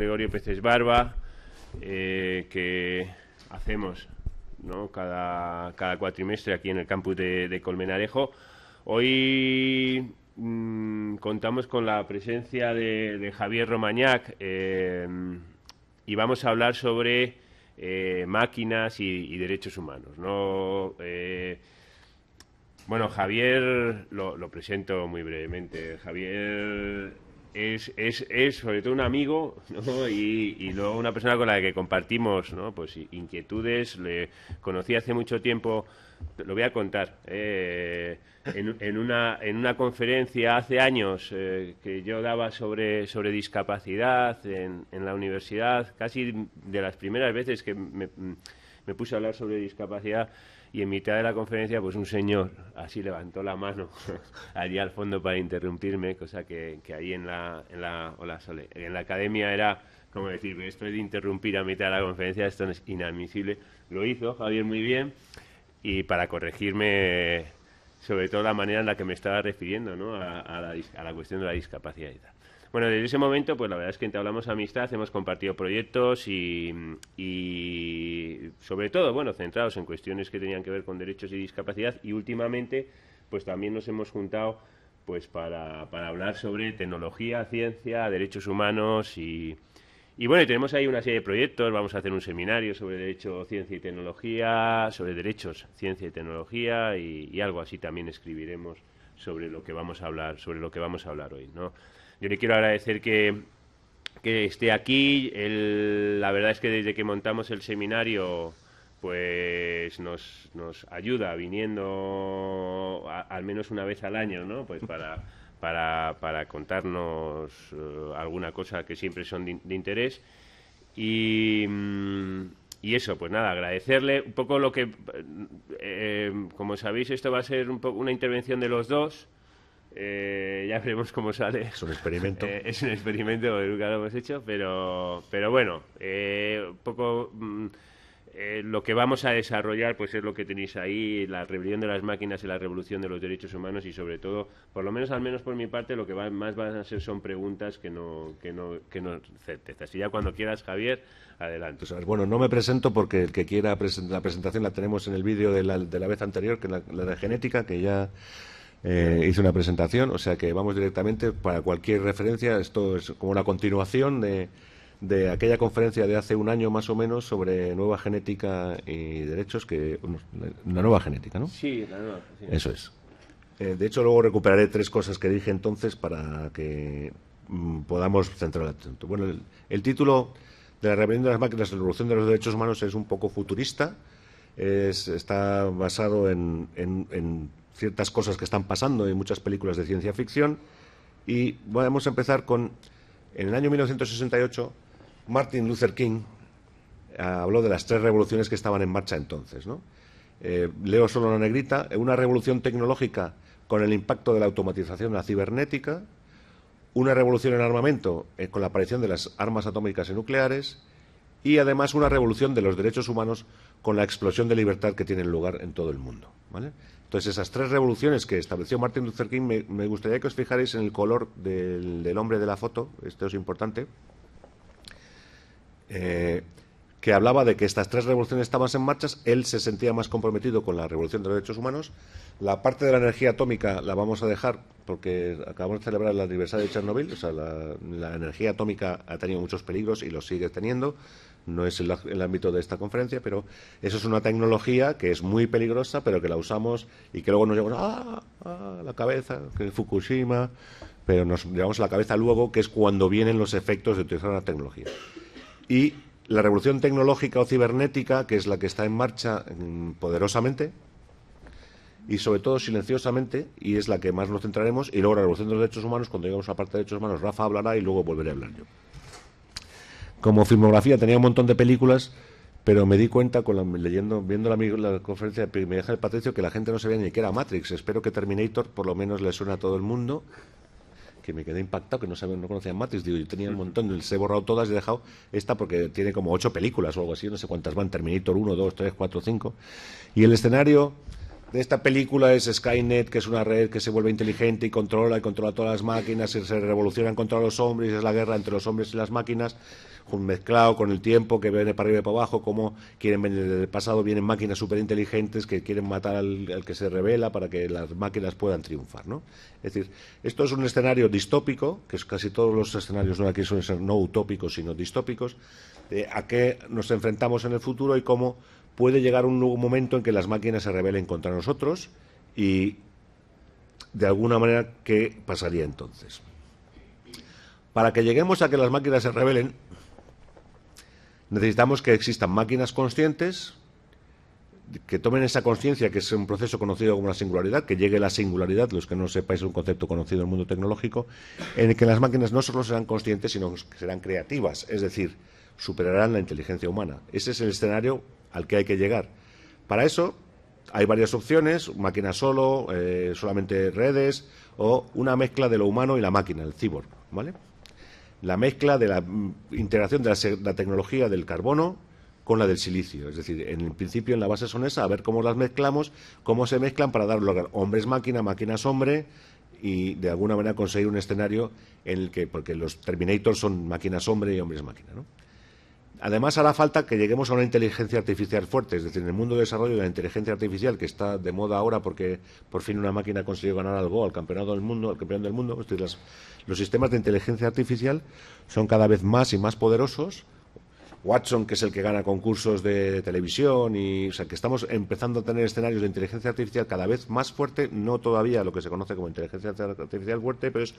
Gregorio Peces Barba, eh, que hacemos cada, cuatrimestre aquí en el campus de, Colmenarejo. Hoy mm, contamos con la presencia de, Javier Romagnac eh, y vamos a hablar sobre eh, máquinas y, derechos humanos. bueno, Javier, lo, lo presento muy brevemente. Javier es, sobre todo un amigo y, luego una persona con la que compartimos pues inquietudes. Le conocí hace mucho tiempo, lo voy a contar, eh, en, una, conferencia hace años eh, que yo daba sobre, sobre discapacidad en, en, la universidad, casi de las primeras veces que me, me puse a hablar sobre discapacidad y en mitad de la conferencia pues un señor así levantó la mano allí al fondo para interrumpirme, cosa que, ahí en la, en, la, en la academia era como decir, esto de interrumpir a mitad de la conferencia, esto es inadmisible. Lo hizo Javier muy bien y para corregirme sobre todo la manera en la que me estaba refiriendo a, la, a la cuestión de la discapacidad bueno, desde ese momento, pues la verdad es que entablamos amistad, hemos compartido proyectos y, y, sobre todo, bueno, centrados en cuestiones que tenían que ver con derechos y discapacidad y últimamente, pues también nos hemos juntado pues para, hablar sobre tecnología, ciencia, derechos humanos y, y bueno, tenemos ahí una serie de proyectos, vamos a hacer un seminario sobre derecho, ciencia y tecnología, sobre derechos, ciencia y tecnología y, y algo así también escribiremos sobre lo que vamos a hablar, sobre lo que vamos a hablar hoy, ¿no? Yo le quiero agradecer que, que esté aquí. la verdad es que desde que montamos el seminario pues nos, nos ayuda viniendo al menos una vez al año, ¿no? Pues para, para, para contarnos eh, alguna cosa que siempre son de, interés. Y, mm, y, eso, pues nada, agradecerle un poco lo que, eh, como sabéis, esto va a ser una intervención de los dos. Eh, ya veremos cómo sale. Es un experimento. Eh, es un experimento, nunca lo hemos hecho, pero, pero bueno, un eh, poco mm, lo que vamos a desarrollar pues es lo que tenéis ahí, la rebelión de las máquinas y la revolución de los derechos humanos y sobre todo, por lo menos al menos por mi parte, lo que más van a ser son preguntas que no, que no, que no certezas. Y ya cuando quieras, Javier, adelante. bueno, no me presento porque el que quiera la presentación la tenemos en el vídeo de la, de la vez anterior, que la, la de genética, que ya eh, hice una presentación, o sea que vamos directamente para cualquier referencia, esto es como una continuación de, aquella conferencia de hace un año más o menos sobre nueva genética y derechos, que la nueva genética, ¿no? Sí, la nueva. Eso es. Eh, de hecho, luego recuperaré tres cosas que dije entonces para que mm, podamos centrar el Bueno, el, título de la Rebelión de las Máquinas, la Revolución de los Derechos Humanos, es un poco futurista. Es, está basado en, en ciertas cosas que están pasando en muchas películas de ciencia ficción. Y vamos a empezar con, en el año 1968, Martin Luther King eh, habló de las tres revoluciones que estaban en marcha entonces. Eh, leo solo la negrita, eh, una revolución tecnológica con el impacto de la automatización de la cibernética, una revolución en armamento con la aparición de las armas atómicas y nucleares, y además una revolución de los derechos humanos con la explosión de libertad que tiene lugar en todo el mundo. Entonces, esas tres revoluciones que estableció Martin Luther King, me, gustaría que os fijarais en el color del, hombre de la foto, esto es importante. Eh, que hablaba de que estas tres revoluciones estaban en marcha, él se sentía más comprometido con la revolución de los derechos humanos. La parte de la energía atómica la vamos a dejar porque acabamos de celebrar la aniversario de Chernobyl, o sea, la, energía atómica ha tenido muchos peligros y los sigue teniendo. No es el, ámbito de esta conferencia, pero eso es una tecnología que es muy peligrosa, pero que la usamos y que luego nos llevamos a ah, ah, la cabeza, que Fukushima, pero nos llevamos la cabeza luego, que es cuando vienen los efectos de utilizar la tecnología. Y la revolución tecnológica o cibernética, que es la que está en marcha mm, poderosamente y sobre todo silenciosamente, y es la que más nos centraremos, y luego la revolución de los derechos humanos, cuando lleguemos a la parte de derechos humanos, Rafa hablará y luego volveré a hablar yo. Como filmografía tenía un montón de películas, pero me di cuenta con leyendo, viendo la, la conferencia de el Patricio que la gente no sabía ni que era Matrix. Espero que Terminator por lo menos le suene a todo el mundo que me quedé impactado, que no, sabía, no conocía Matrix. Digo, yo tenía un montón, se he borrado todas y he dejado esta porque tiene como ocho películas o algo así, no sé cuántas van, Terminator 1, 2, 3, 4, 5. Y el escenario de esta película es Skynet, que es una red que se vuelve inteligente y controla y controla todas las máquinas, y se revolucionan contra los hombres, es la guerra entre los hombres y las máquinas mezclado con el tiempo que viene para arriba y para abajo, cómo quieren venir desde el pasado, vienen máquinas súper inteligentes que quieren matar al, que se revela para que las máquinas puedan triunfar. ¿no? Es decir, esto es un escenario distópico, que es casi todos los escenarios de aquí son ser no utópicos, sino distópicos, a qué nos enfrentamos en el futuro y cómo puede llegar un nuevo momento en que las máquinas se rebelen contra nosotros y de alguna manera qué pasaría entonces. Para que lleguemos a que las máquinas se rebelen, necesitamos que existan máquinas conscientes que tomen esa conciencia, que es un proceso conocido como la singularidad, que llegue la singularidad, los que no sepáis es un concepto conocido en el mundo tecnológico, en el que las máquinas no solo serán conscientes, sino que serán creativas, es decir, superarán la inteligencia humana. Ese es el escenario al que hay que llegar. Para eso hay varias opciones, máquina solo, eh, solamente redes, o una mezcla de lo humano y la máquina, el cyborg, ¿vale? la mezcla de la mm, integración de la, tecnología del carbono con la del silicio. Es decir, en el principio en la base son esas, a ver cómo las mezclamos, cómo se mezclan para dar lugar hombres máquina, máquinas hombre y de alguna manera conseguir un escenario en el que, porque los Terminators son máquinas hombre y hombres máquina, ¿no? Además, hará falta que lleguemos a una inteligencia artificial fuerte, es decir, en el mundo de desarrollo de la inteligencia artificial, que está de moda ahora porque por fin una máquina consiguió ganar algo al campeonato del mundo, al campeón del mundo, los sistemas de inteligencia artificial son cada vez más y más poderosos. Watson, que es el que gana concursos de televisión, y, o sea, que estamos empezando a tener escenarios de inteligencia artificial cada vez más fuerte, no todavía lo que se conoce como inteligencia artificial fuerte, pero es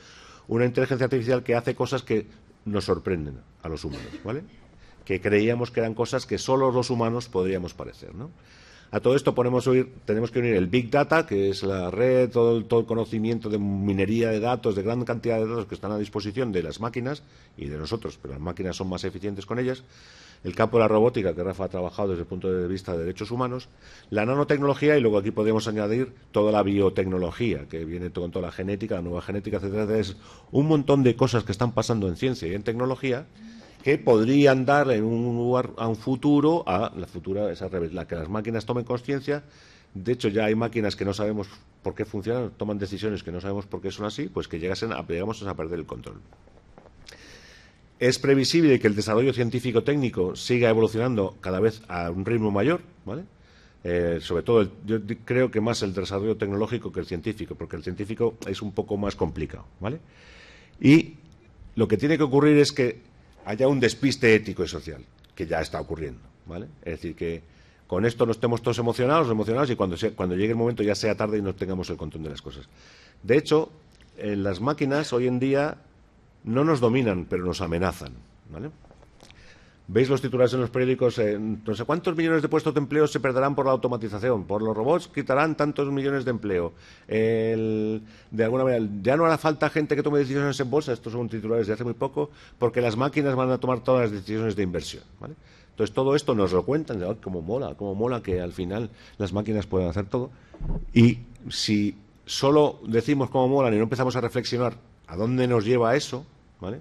una inteligencia artificial que hace cosas que nos sorprenden a los humanos, ¿vale? que creíamos que eran cosas que solo los humanos podríamos parecer. ¿no? A todo esto ponemos tenemos que unir el Big Data, que es la red, todo el, todo el conocimiento de minería de datos, de gran cantidad de datos que están a disposición de las máquinas y de nosotros, pero las máquinas son más eficientes con ellas. El campo de la robótica, que Rafa ha trabajado desde el punto de vista de derechos humanos. La nanotecnología, y luego aquí podemos añadir toda la biotecnología, que viene con toda la genética, la nueva genética, etcétera. Es un montón de cosas que están pasando en ciencia y en tecnología que podrían dar en un lugar a un futuro a la futura esa la que las máquinas tomen conciencia de hecho ya hay máquinas que no sabemos por qué funcionan toman decisiones que no sabemos por qué son así pues que llegasen a, llegamos a perder el control es previsible que el desarrollo científico técnico siga evolucionando cada vez a un ritmo mayor vale eh, sobre todo yo creo que más el desarrollo tecnológico que el científico porque el científico es un poco más complicado vale y lo que tiene que ocurrir es que haya un despiste ético y social, que ya está ocurriendo, ¿vale? Es decir, que con esto nos estemos todos emocionados, emocionados y cuando, cuando llegue el momento ya sea tarde y no tengamos el control de las cosas. De hecho, las máquinas hoy en día no nos dominan, pero nos amenazan, ¿vale? Veis los titulares en los periódicos, eh, no sé cuántos millones de puestos de empleo se perderán por la automatización, por los robots quitarán tantos millones de empleo. de alguna manera, ya no hará falta gente que tome decisiones en bolsa, estos son titulares de hace muy poco, porque las máquinas van a tomar todas las decisiones de inversión. Entonces todo esto nos lo cuentan, como mola, como mola que al final las máquinas puedan hacer todo. Y si solo decimos cómo mola y no empezamos a reflexionar a dónde nos lleva eso, ¿vale?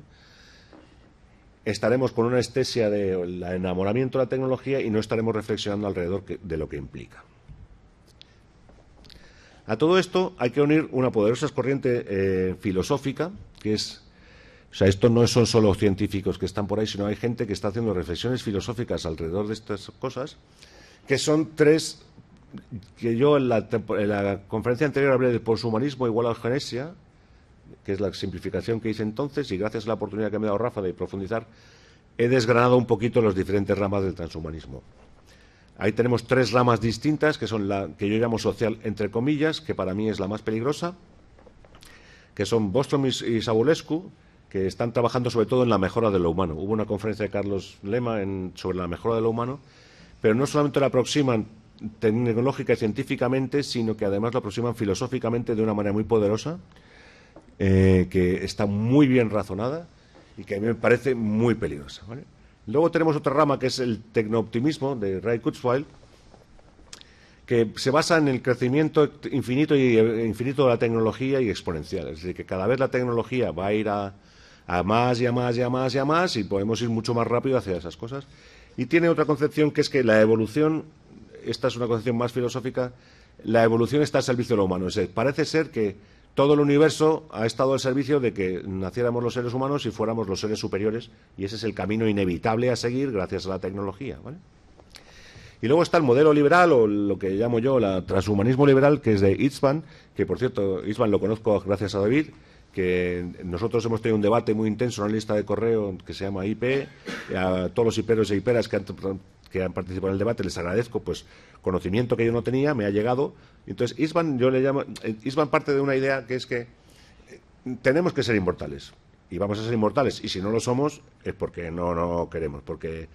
estaremos con una estesia del de enamoramiento de la tecnología y no estaremos reflexionando alrededor de lo que implica. A todo esto hay que unir una poderosa corriente eh, filosófica, que es, o sea, esto no son solo científicos que están por ahí, sino hay gente que está haciendo reflexiones filosóficas alrededor de estas cosas, que son tres, que yo en la, la conferencia anterior hablé de poshumanismo igual a eugenesia, que es la simplificación que hice entonces, y gracias a la oportunidad que me ha dado Rafa de profundizar, he desgranado un poquito las diferentes ramas del transhumanismo. Ahí tenemos tres ramas distintas, que son la que yo llamo social, entre comillas, que para mí es la más peligrosa, que son Bostrom y Sabulescu, que están trabajando sobre todo en la mejora de lo humano. Hubo una conferencia de Carlos Lema sobre la mejora de lo humano, pero no solamente la aproximan tecnológica y científicamente, sino que además la aproximan filosóficamente de una manera muy poderosa eh, que está muy bien razonada y que a mí me parece muy peligrosa. Luego tenemos otra rama que es el tecnooptimismo de Ray Kurzweil, que se basa en el crecimiento infinito y eh, infinito de la tecnología y exponencial. Es decir, que cada vez la tecnología va a ir a, más y a más y a más y a más y podemos ir mucho más rápido hacia esas cosas. Y tiene otra concepción que es que la evolución, esta es una concepción más filosófica, la evolución está al servicio de lo humano. parece ser que todo el universo ha estado al servicio de que naciéramos los seres humanos y fuéramos los seres superiores, y ese es el camino inevitable a seguir gracias a la tecnología. Y luego está el modelo liberal, o lo que llamo yo el transhumanismo liberal, que es de Itzvan, que por cierto, Itzvan lo conozco gracias a David, que nosotros hemos tenido un debate muy intenso en una lista de correo que se llama IP, a todos los hiperos e hiperas que han que han participado en el debate, les agradezco, pues conocimiento que yo no tenía, me ha llegado. Entonces, Isban, yo le llamo, eh, Isban parte de una idea que es que eh, tenemos que ser inmortales y vamos a ser inmortales. Y si no lo somos, es porque no, no queremos, porque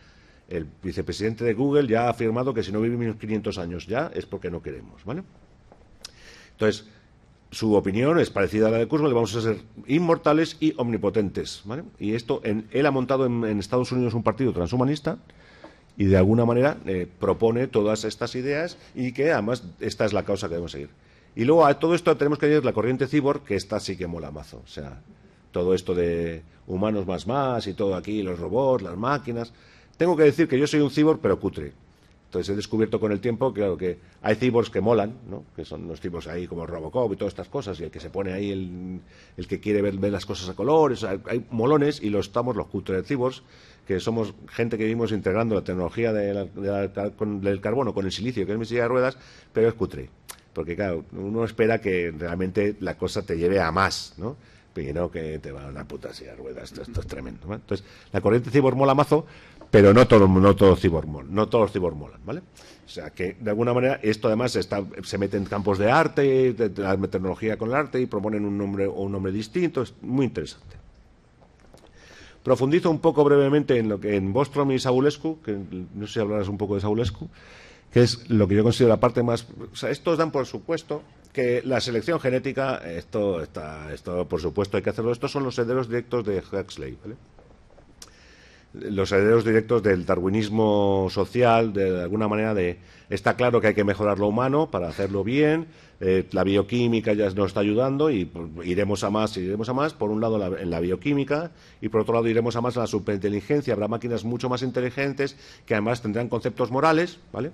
el vicepresidente de Google ya ha afirmado que si no vivimos 500 años ya es porque no queremos, ¿vale? Entonces, su opinión es parecida a la de Kurzweil, vamos a ser inmortales y omnipotentes, ¿vale? Y esto, él ha montado en Estados Unidos un partido transhumanista, y de alguna manera eh, propone todas estas ideas y que además esta es la causa que debemos seguir. Y luego a todo esto tenemos que añadir la corriente cibor, que esta sí que mola mazo. O sea, todo esto de humanos más más y todo aquí, los robots, las máquinas. Tengo que decir que yo soy un cibor, pero cutre. Entonces he descubierto con el tiempo que, hay cibors que molan, que son los tipos ahí como Robocop y todas estas cosas, y el que se pone ahí, el, que quiere ver, las cosas a colores, hay molones y los estamos los de cyborgs, que somos gente que vivimos integrando la tecnología del carbono con el silicio, que es mi silla de ruedas, pero es cutre. Porque claro, uno espera que realmente la cosa te lleve a más, ¿no? Pero no que te va una puta silla de ruedas, esto, es tremendo. Entonces, la corriente cibor mola mazo, pero no todos no todo cibormol, no todos cibormolan, ¿vale? O sea que de alguna manera esto además está, se mete en campos de arte, de, la tecnología con el arte y proponen un nombre o un nombre distinto, es muy interesante. Profundizo un poco brevemente en lo que en Bostrom y Saulescu, que no sé si hablarás un poco de Saulescu, que es lo que yo considero la parte más. O sea, estos dan por supuesto que la selección genética, esto está, esto por supuesto hay que hacerlo. Estos son los senderos directos de Huxley, ¿vale? los herederos directos del darwinismo social, de, alguna manera de está claro que hay que mejorar lo humano para hacerlo bien, eh, la bioquímica ya nos está ayudando y iremos a más, iremos a más, por un lado en la bioquímica y por otro lado iremos a más en la superinteligencia, habrá máquinas mucho más inteligentes que además tendrán conceptos morales, ¿vale?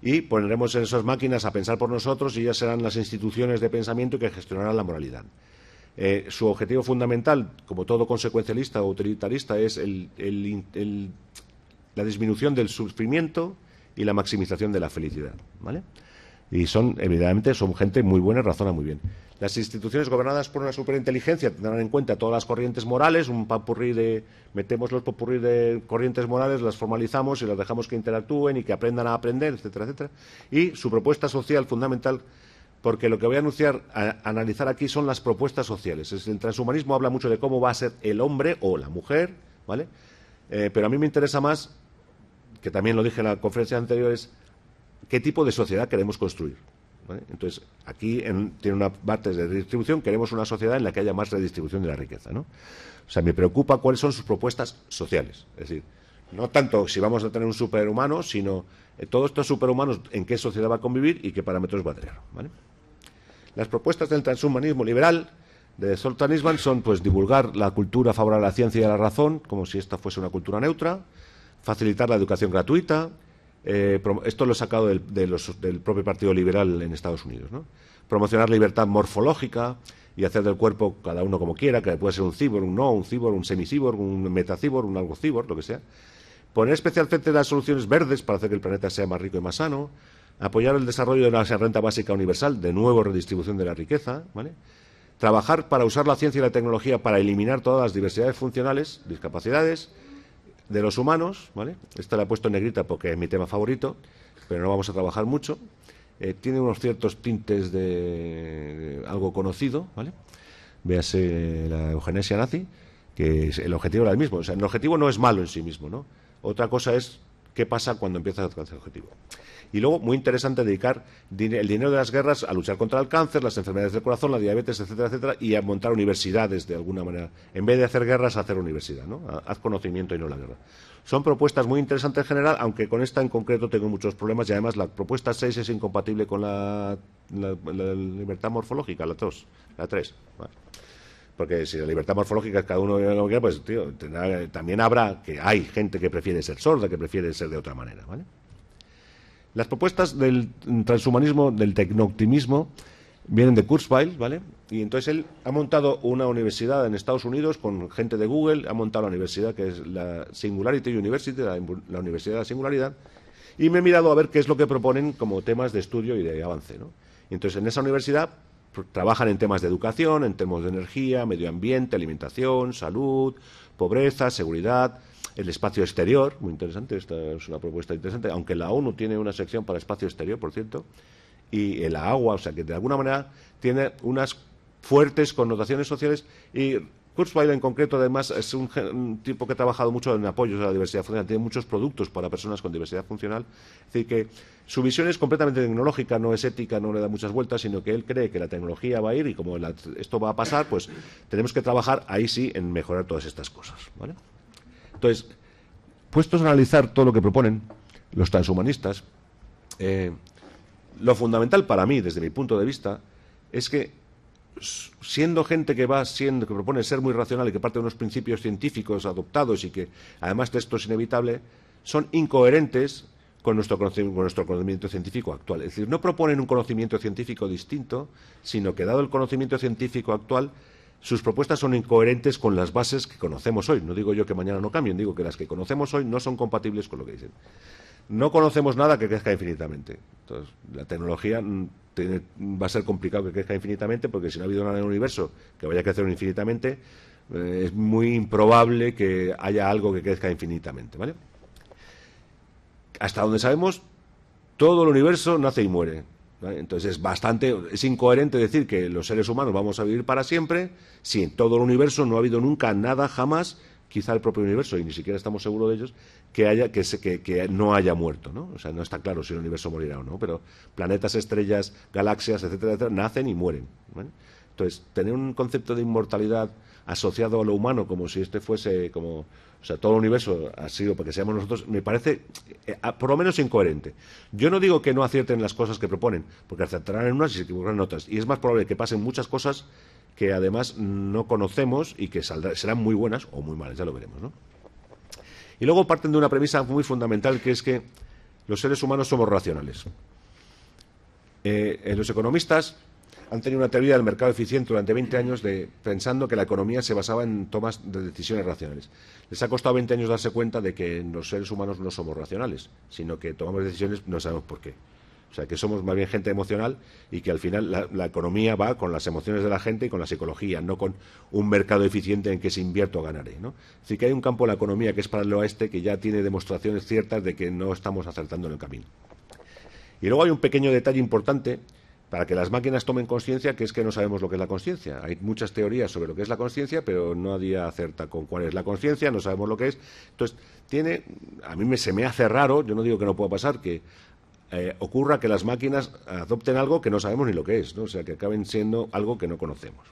Y pondremos esas máquinas a pensar por nosotros y ellas serán las instituciones de pensamiento que gestionarán la moralidad. Eh, su objetivo fundamental, como todo consecuencialista o utilitarista, es la disminución del sufrimiento y la maximización de la felicidad. ¿vale? Y son, evidentemente, son gente muy buena y razona muy bien. Las instituciones gobernadas por una superinteligencia tendrán en cuenta todas las corrientes morales, un papurrí de. metemos los papurrí de corrientes morales, las formalizamos y las dejamos que interactúen y que aprendan a aprender, etcétera, etcétera. Y su propuesta social fundamental porque lo que voy a anunciar, a, analizar aquí son las propuestas sociales. El transhumanismo habla mucho de cómo va a ser el hombre o la mujer, ¿vale? Eh, pero a mí me interesa más, que también lo dije en la conferencia anterior, es qué tipo de sociedad queremos construir. Entonces, aquí tiene una parte de redistribución, queremos una sociedad en la que haya más redistribución de la riqueza. ¿no? O sea, me preocupa cuáles son sus propuestas sociales. Es decir, no tanto si vamos a tener un superhumano, sino eh, todos estos superhumanos, ¿en qué sociedad va a convivir y qué parámetros va a tener? Las propuestas del transhumanismo liberal de Soltanisman son pues divulgar la cultura favorable a la ciencia y a la razón, como si esta fuese una cultura neutra, facilitar la educación gratuita, eh, esto lo he sacado del, propio Partido Liberal en Estados Unidos, promocionar libertad morfológica y hacer del cuerpo cada uno como quiera, que puede ser un cibor, un no, un cíbor, un semicibor, un metacíbor, un algo cibor, lo que sea, Poner especialmente las soluciones verdes para hacer que el planeta sea más rico y más sano. Apoyar el desarrollo de una renta básica universal, de nuevo redistribución de la riqueza. ¿vale? Trabajar para usar la ciencia y la tecnología para eliminar todas las diversidades funcionales, discapacidades de los humanos. ¿vale? Esta la he puesto en negrita porque es mi tema favorito, pero no vamos a trabajar mucho. Eh, tiene unos ciertos tintes de, algo conocido, ¿vale? Véase la eugenesia nazi, que es, el objetivo era el mismo. O sea, el objetivo no es malo en sí mismo, ¿no? Otra cosa es qué pasa cuando empiezas a alcanzar el objetivo. Y luego, muy interesante, dedicar el dinero de las guerras a luchar contra el cáncer, las enfermedades del corazón, la diabetes, etcétera, etcétera, y a montar universidades de alguna manera. En vez de hacer guerras, hacer universidad, ¿no? Haz conocimiento y no la guerra. Son propuestas muy interesantes en general, aunque con esta en concreto tengo muchos problemas y además la propuesta 6 es incompatible con la, libertad morfológica, la 2, la 3. Vale. Porque si la libertad morfológica es cada uno lo que quiera, pues tío, también habrá que hay gente que prefiere ser sorda, que prefiere ser de otra manera, ¿vale? Las propuestas del transhumanismo, del tecnooptimismo vienen de Kurzweil, ¿vale? Y entonces él ha montado una universidad en Estados Unidos con gente de Google, ha montado la universidad que es la Singularity University, la, Universidad de la Singularidad, y me he mirado a ver qué es lo que proponen como temas de estudio y de avance, ¿no? entonces en esa universidad trabajan en temas de educación, en temas de energía, medio ambiente, alimentación, salud, pobreza, seguridad, el espacio exterior, muy interesante, esta es una propuesta interesante, aunque la ONU tiene una sección para espacio exterior, por cierto, y el agua, o sea que de alguna manera tiene unas fuertes connotaciones sociales y Kurzweil en concreto, además, es un, tipo que ha trabajado mucho en apoyos a la diversidad funcional, tiene muchos productos para personas con diversidad funcional. Es decir, que su visión es completamente tecnológica, no es ética, no le da muchas vueltas, sino que él cree que la tecnología va a ir y como esto va a pasar, pues tenemos que trabajar ahí sí en mejorar todas estas cosas. Entonces, puestos a analizar todo lo que proponen los transhumanistas, eh, lo fundamental para mí, desde mi punto de vista, es que siendo gente que va siendo, que propone ser muy racional y que parte de unos principios científicos adoptados y que además de esto es inevitable, son incoherentes con nuestro, nuestro conocimiento científico actual. Es decir, no proponen un conocimiento científico distinto, sino que dado el conocimiento científico actual, sus propuestas son incoherentes con las bases que conocemos hoy. No digo yo que mañana no cambien, digo que las que conocemos hoy no son compatibles con lo que dicen no conocemos nada que crezca infinitamente. Entonces, la tecnología mm, va a ser complicado que crezca infinitamente porque si no ha habido nada en el universo que vaya a crecer infinitamente, eh, es muy improbable que haya algo que crezca infinitamente, ¿vale? Hasta donde sabemos, todo el universo nace y muere. Entonces es bastante, es incoherente decir que los seres humanos vamos a vivir para siempre si en todo el universo no ha habido nunca nada jamás quizá el propio universo, y ni siquiera estamos seguros de ellos, que, haya, que, se, que, no haya muerto. ¿no? O sea, no está claro si el universo morirá o no, pero planetas, estrellas, galaxias, etcétera, etcétera nacen y mueren. Entonces, tener un concepto de inmortalidad asociado a lo humano, como si este fuese como. O sea, todo el universo ha sido porque seamos nosotros, me parece eh, por lo menos incoherente. Yo no digo que no acierten las cosas que proponen, porque acertarán en unas y se equivocarán en otras. Y es más probable que pasen muchas cosas que además no conocemos y que serán muy buenas o muy malas, ya lo veremos. Y luego parten de una premisa muy fundamental que es que los seres humanos somos racionales. Eh, eh, los economistas han tenido una teoría del mercado eficiente durante 20 años pensando que la economía se basaba en tomas de decisiones racionales. Les ha costado 20 años darse cuenta de que los seres humanos no somos racionales, sino que tomamos decisiones no sabemos por qué. O sea, que somos más bien gente emocional y que al final la, economía va con las emociones de la gente y con la psicología, no con un mercado eficiente en que se invierto ganaré. ¿no? decir, que hay un campo de la economía que es paralelo a este que ya tiene demostraciones ciertas de que no estamos acertando en el camino. Y luego hay un pequeño detalle importante para que las máquinas tomen conciencia, que es que no sabemos lo que es la conciencia. Hay muchas teorías sobre lo que es la conciencia, pero nadie acerta con cuál es la conciencia, no sabemos lo que es. Entonces, tiene, a mí se me hace raro, yo no digo que no pueda pasar, que eh, ocurra que las máquinas adopten algo que no sabemos ni lo que es, o sea, que acaben siendo algo que no conocemos.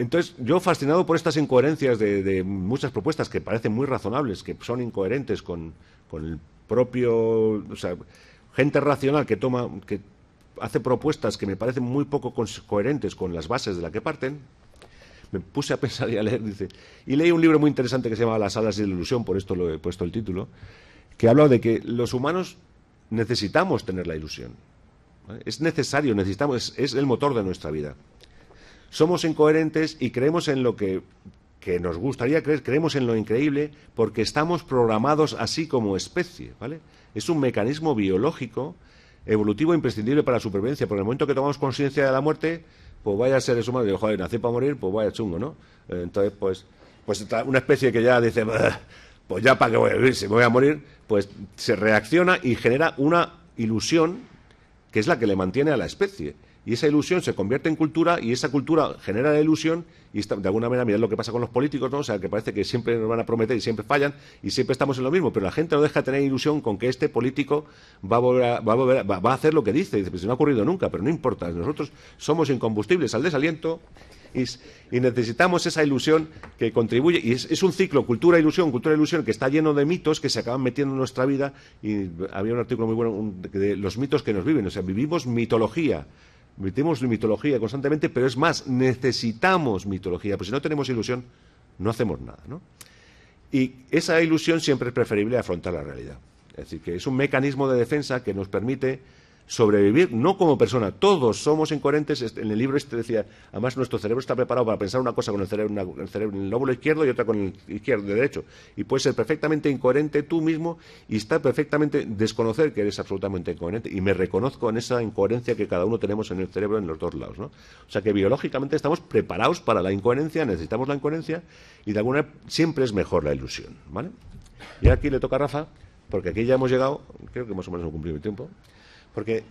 Entonces, yo fascinado por estas incoherencias de, muchas propuestas que parecen muy razonables, que son incoherentes con, el propio. O sea, gente racional que toma. que hace propuestas que me parecen muy poco coherentes con las bases de las que parten, me puse a pensar y a leer, Y leí un libro muy interesante que se llama Las alas de la ilusión, por esto lo he puesto el título, que habla de que los humanos necesitamos tener la ilusión. Es necesario, necesitamos, es, el motor de nuestra vida. Somos incoherentes y creemos en lo que, que, nos gustaría creer, creemos en lo increíble porque estamos programados así como especie. ¿vale? Es un mecanismo biológico, evolutivo, imprescindible para la supervivencia. Por el momento que tomamos conciencia de la muerte, pues vaya seres humanos, digo, joder, nací para morir, pues vaya chungo, ¿no? Entonces, pues, pues una especie que ya dice, pues ya para que voy a me voy a morir, pues se reacciona y genera una ilusión que es la que le mantiene a la especie. Y esa ilusión se convierte en cultura y esa cultura genera la ilusión y de alguna manera mirad lo que pasa con los políticos, ¿no? O sea, que parece que siempre nos van a prometer y siempre fallan y siempre estamos en lo mismo, pero la gente no deja tener ilusión con que este político va a, volver hacer lo que dice. Dice, pues no ha ocurrido nunca, pero no importa, nosotros somos incombustibles al desaliento y, necesitamos esa ilusión que contribuye. Y es, un ciclo, cultura-ilusión, cultura-ilusión, que está lleno de mitos que se acaban metiendo en nuestra vida. Y había un artículo muy bueno de los mitos que nos viven. O sea, vivimos mitología. Vivimos mitología constantemente, pero es más, necesitamos mitología. Pues si no tenemos ilusión, no hacemos nada, ¿no? Y esa ilusión siempre es preferible afrontar la realidad. Es decir, que es un mecanismo de defensa que nos permite sobrevivir no como persona. Todos somos incoherentes. Este, en el libro este decía, además nuestro cerebro está preparado para pensar una cosa con el cerebro, el en el lóbulo izquierdo y otra con el izquierdo derecho. Y puedes ser perfectamente incoherente tú mismo y estar perfectamente desconocer que eres absolutamente incoherente. Y me reconozco en esa incoherencia que cada uno tenemos en el cerebro en los dos lados. ¿no? O sea que biológicamente estamos preparados para la incoherencia, necesitamos la incoherencia y de alguna manera siempre es mejor la ilusión. ¿vale? Y aquí le toca a Rafa. Porque aquí ya hemos llegado, creo que más o menos hemos cumplido el tiempo. Porque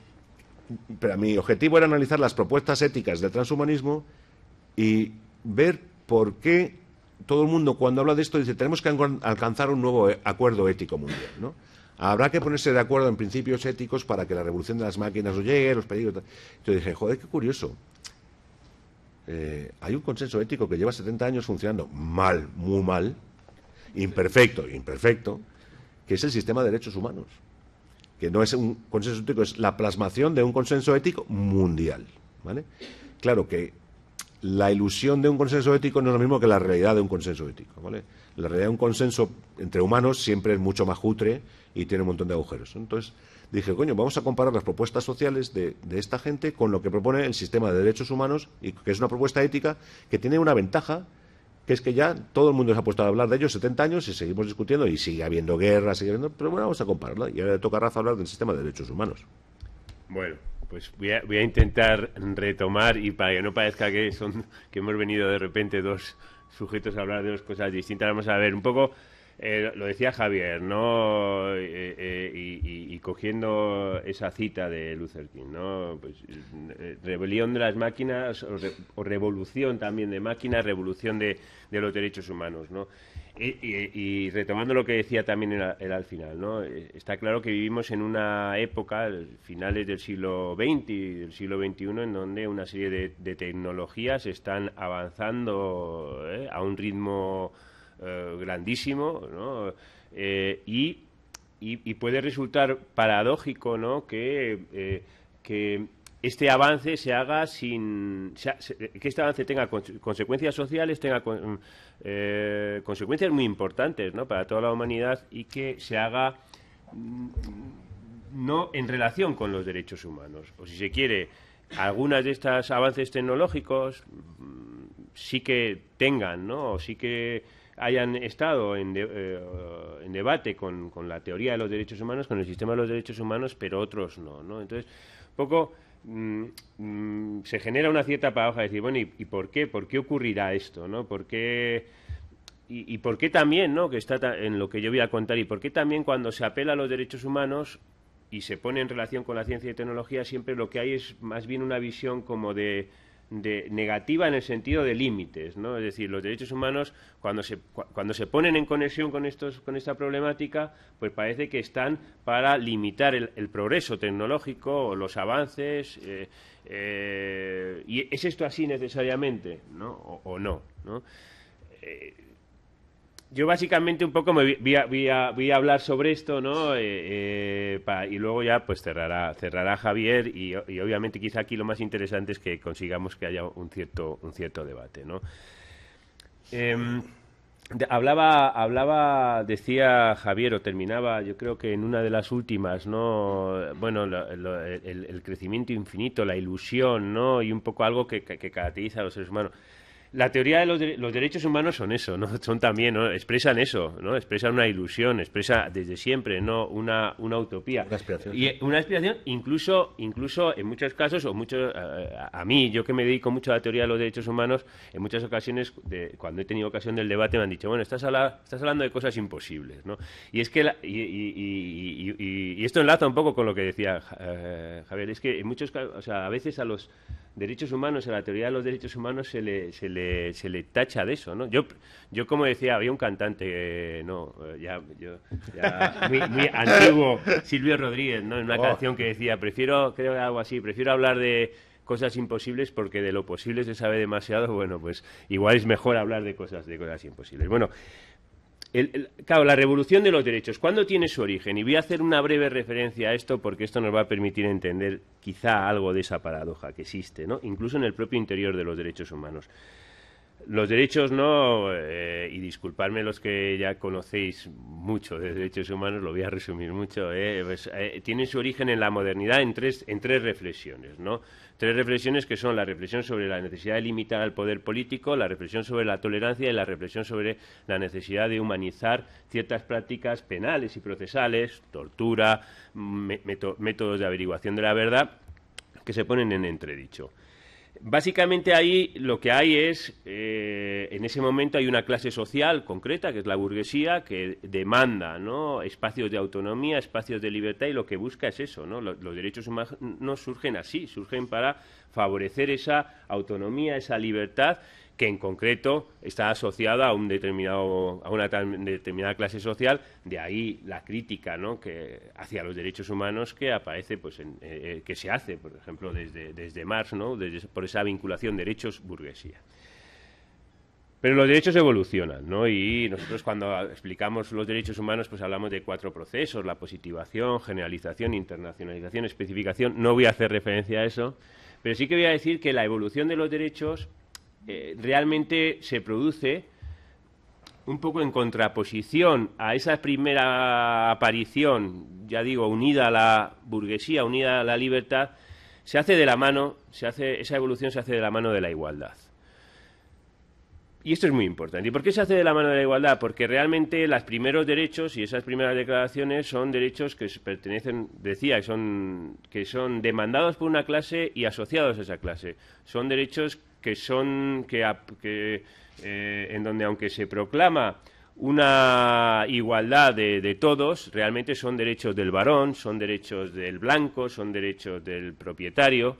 mi objetivo era analizar las propuestas éticas del transhumanismo y ver por qué todo el mundo cuando habla de esto dice tenemos que alcanzar un nuevo eh, acuerdo ético mundial, ¿no? Habrá que ponerse de acuerdo en principios éticos para que la revolución de las máquinas no llegue, los peligros. Yo dije, joder, qué curioso. Eh, hay un consenso ético que lleva 70 años funcionando mal, muy mal, imperfecto, imperfecto, que es el sistema de derechos humanos que no es un consenso ético, es la plasmación de un consenso ético mundial. ¿vale? Claro que la ilusión de un consenso ético no es lo mismo que la realidad de un consenso ético. ¿vale? La realidad de un consenso entre humanos siempre es mucho más jutre y tiene un montón de agujeros. Entonces dije, coño, vamos a comparar las propuestas sociales de, de esta gente con lo que propone el sistema de derechos humanos, y que es una propuesta ética que tiene una ventaja que es que ya todo el mundo se ha puesto a hablar de ello, 70 años y seguimos discutiendo y sigue habiendo guerras, sigue habiendo... Pero bueno, vamos a compararlo, Y ahora le toca a Rafa hablar del sistema de derechos humanos. Bueno, pues voy a, voy a intentar retomar y para que no parezca que, son, que hemos venido de repente dos sujetos a hablar de dos cosas distintas, vamos a ver un poco eh, lo decía Javier, ¿no? Eh, eh, y, cogiendo esa cita de Luther King, ¿no? Pues, rebelión de las máquinas o, revolución también de máquinas, revolución de, los derechos humanos, ¿no? Y, retomando lo que decía también el al final, ¿no? Está claro que vivimos en una época, finales del siglo XX y del siglo XXI, en donde una serie de tecnologías están avanzando a un ritmo eh, grandísimo, eh, y, puede resultar paradójico, ¿no? Que, eh, que este avance se haga sin que este avance tenga consecuencias sociales tenga consecuencias muy importantes ¿no? para toda la humanidad y que se haga mm, no en relación con los derechos humanos o si se quiere algunas de estos avances tecnológicos mm, sí que tengan no o sí que hayan estado en, eh, debate con, la teoría de los derechos humanos, con el sistema de los derechos humanos, pero otros no, ¿no? Entonces, un poco mm, mm, se genera una cierta paja de decir, bueno, ¿y, por qué? ¿Por qué ocurrirá esto, no? ¿Por qué...? Y, por qué también, ¿no? Que está en lo que yo voy a contar, y por qué también cuando se apela a los derechos humanos y se pone en relación con la ciencia y tecnología, siempre lo que hay es más bien una visión como de negativa en el sentido de límites, ¿no? Es decir, los derechos humanos cuando se cuando se ponen en conexión con estos con esta problemática, pues parece que están para limitar el, progreso tecnológico o los avances eh, eh, y es esto así necesariamente, O, no, eh, yo básicamente un poco me voy a, hablar sobre esto, ¿no? Eh, eh, y luego ya pues cerrará, cerrará Javier y, obviamente quizá aquí lo más interesante es que consigamos que haya un cierto, un cierto debate, ¿no? Em, hablaba, hablaba, decía Javier, o terminaba, yo creo que en una de las últimas, ¿no? Bueno, el, crecimiento infinito, la ilusión, ¿no? Y un poco algo que caracteriza a los seres humanos la teoría de los, derechos humanos son eso, ¿no? Son también, ¿no? Expresan eso, ¿no? Expresan una ilusión, expresa desde siempre, ¿no? Una, utopía. Y una aspiración, incluso, incluso en muchos casos, o muchos, eh, a, mí, yo que me dedico mucho a la teoría de los derechos humanos, en muchas ocasiones, cuando he tenido ocasión del debate, me han dicho, bueno, estás, estás hablando de cosas imposibles, ¿no? Y es que, y, esto enlaza un poco con lo que decía eh, Javier, es que en muchos o sea, a veces a los derechos humanos, a la teoría de los derechos humanos se le, se le, se le tacha de eso, ¿no? Yo, yo como decía, había un cantante, eh, no, eh, ya, yo, muy, antiguo, Silvio Rodríguez, ¿no? En una oh. canción que decía, prefiero, creo que algo así, prefiero hablar de cosas imposibles porque de lo posible se sabe demasiado, bueno, pues igual es mejor hablar de cosas, de cosas imposibles. Bueno, claro, la revolución de los derechos, ¿cuándo tiene su origen? Y voy a hacer una breve referencia a esto porque esto nos va a permitir entender quizá algo de esa paradoja que existe, ¿no? incluso en el propio interior de los derechos humanos. Los derechos no, eh, y disculpadme los que ya conocéis mucho de derechos humanos, lo voy a resumir mucho, eh, pues, eh, tienen su origen en la modernidad en tres, en tres reflexiones. ¿no? Tres reflexiones que son la reflexión sobre la necesidad de limitar al poder político, la reflexión sobre la tolerancia y la reflexión sobre la necesidad de humanizar ciertas prácticas penales y procesales, tortura, métodos de averiguación de la verdad, que se ponen en entredicho. Básicamente ahí lo que hay es, eh, en ese momento hay una clase social concreta, que es la burguesía, que demanda ¿no? espacios de autonomía, espacios de libertad y lo que busca es eso. ¿no? Los, derechos humanos surgen así, surgen para favorecer esa autonomía, esa libertad que en concreto está asociada a, un determinado, a una determinada clase social, de ahí la crítica ¿no? que hacia los derechos humanos que aparece, pues, eh, eh, que se hace, por ejemplo, desde, desde Marx, por esa vinculación derechos-burguesía. Pero los derechos evolucionan, Y nosotros cuando explicamos los derechos humanos, pues hablamos de cuatro procesos, la positivación, generalización, internacionalización, especificación. No voy a hacer referencia a eso, pero sí que voy a decir que la evolución de los derechos eh, realmente se produce un poco en contraposición a esa primera aparición, ya digo, unida a la burguesía, unida a la libertad, se hace de la mano, se hace, esa evolución se hace de la mano de la igualdad. Y esto es muy importante. ¿Y por qué se hace de la mano de la igualdad? Porque realmente los primeros derechos y esas primeras declaraciones son derechos que pertenecen, decía, que son, que son demandados por una clase y asociados a esa clase. Son derechos que son que, eh, en donde aunque se proclama una igualdad de, todos, realmente son derechos del varón, son derechos del blanco, son derechos del propietario.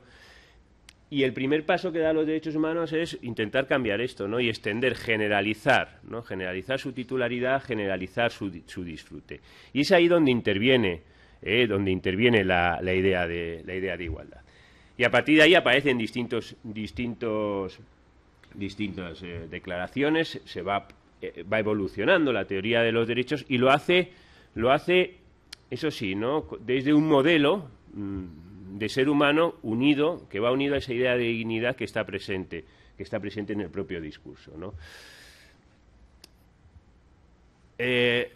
Y el primer paso que dan los derechos humanos es intentar cambiar esto, ¿no? Y extender, generalizar, ¿no? Generalizar su titularidad, generalizar su, disfrute. Y es ahí donde interviene, ¿eh? donde interviene la, de, la idea de igualdad. Y a partir de ahí aparecen distintos, distintos, distintas eh, declaraciones, se va, eh, va evolucionando la teoría de los derechos y lo hace, lo hace eso sí, ¿no? desde un modelo mm, de ser humano unido, que va unido a esa idea de dignidad que está presente, que está presente en el propio discurso. ¿no? Eh,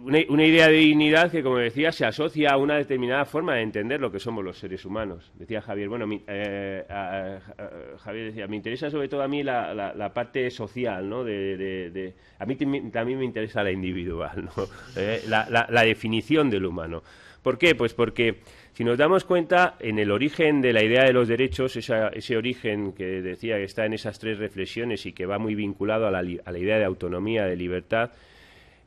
una, idea de dignidad que, como decía, se asocia a una determinada forma de entender lo que somos los seres humanos. Decía Javier, bueno, eh, Javier decía, me interesa sobre todo a mí la, parte social, ¿no? De, a mí también me interesa la individual, ¿no? Eh, la, definición del humano. ¿Por qué? Pues porque si nos damos cuenta, en el origen de la idea de los derechos, ese origen que decía que está en esas tres reflexiones y que va muy vinculado a la, a la idea de autonomía, de libertad,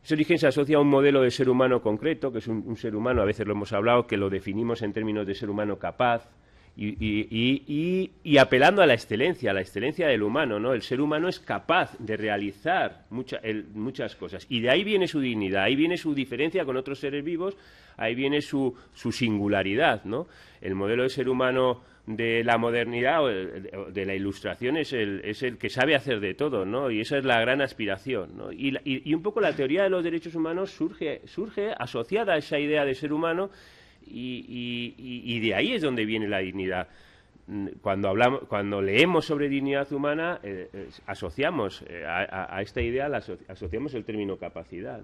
ese origen se asocia a un modelo de ser humano concreto, que es un, ser humano, a veces lo hemos hablado, que lo definimos en términos de ser humano capaz y, apelando a la excelencia, a la excelencia del humano, ¿no? El ser humano es capaz de realizar muchas cosas y de ahí viene su dignidad, ahí viene su diferencia con otros seres vivos, ahí viene su, su singularidad, ¿no? El modelo de ser humano de la modernidad o de la ilustración es el, es el que sabe hacer de todo, ¿no? Y esa es la gran aspiración, ¿no? Y, un poco la teoría de los derechos humanos surge, surge asociada a esa idea de ser humano y, y de ahí es donde viene la dignidad cuando, hablamos, cuando leemos sobre dignidad humana, eh, eh, asociamos eh, a, esta idea, asociamos el término capacidad.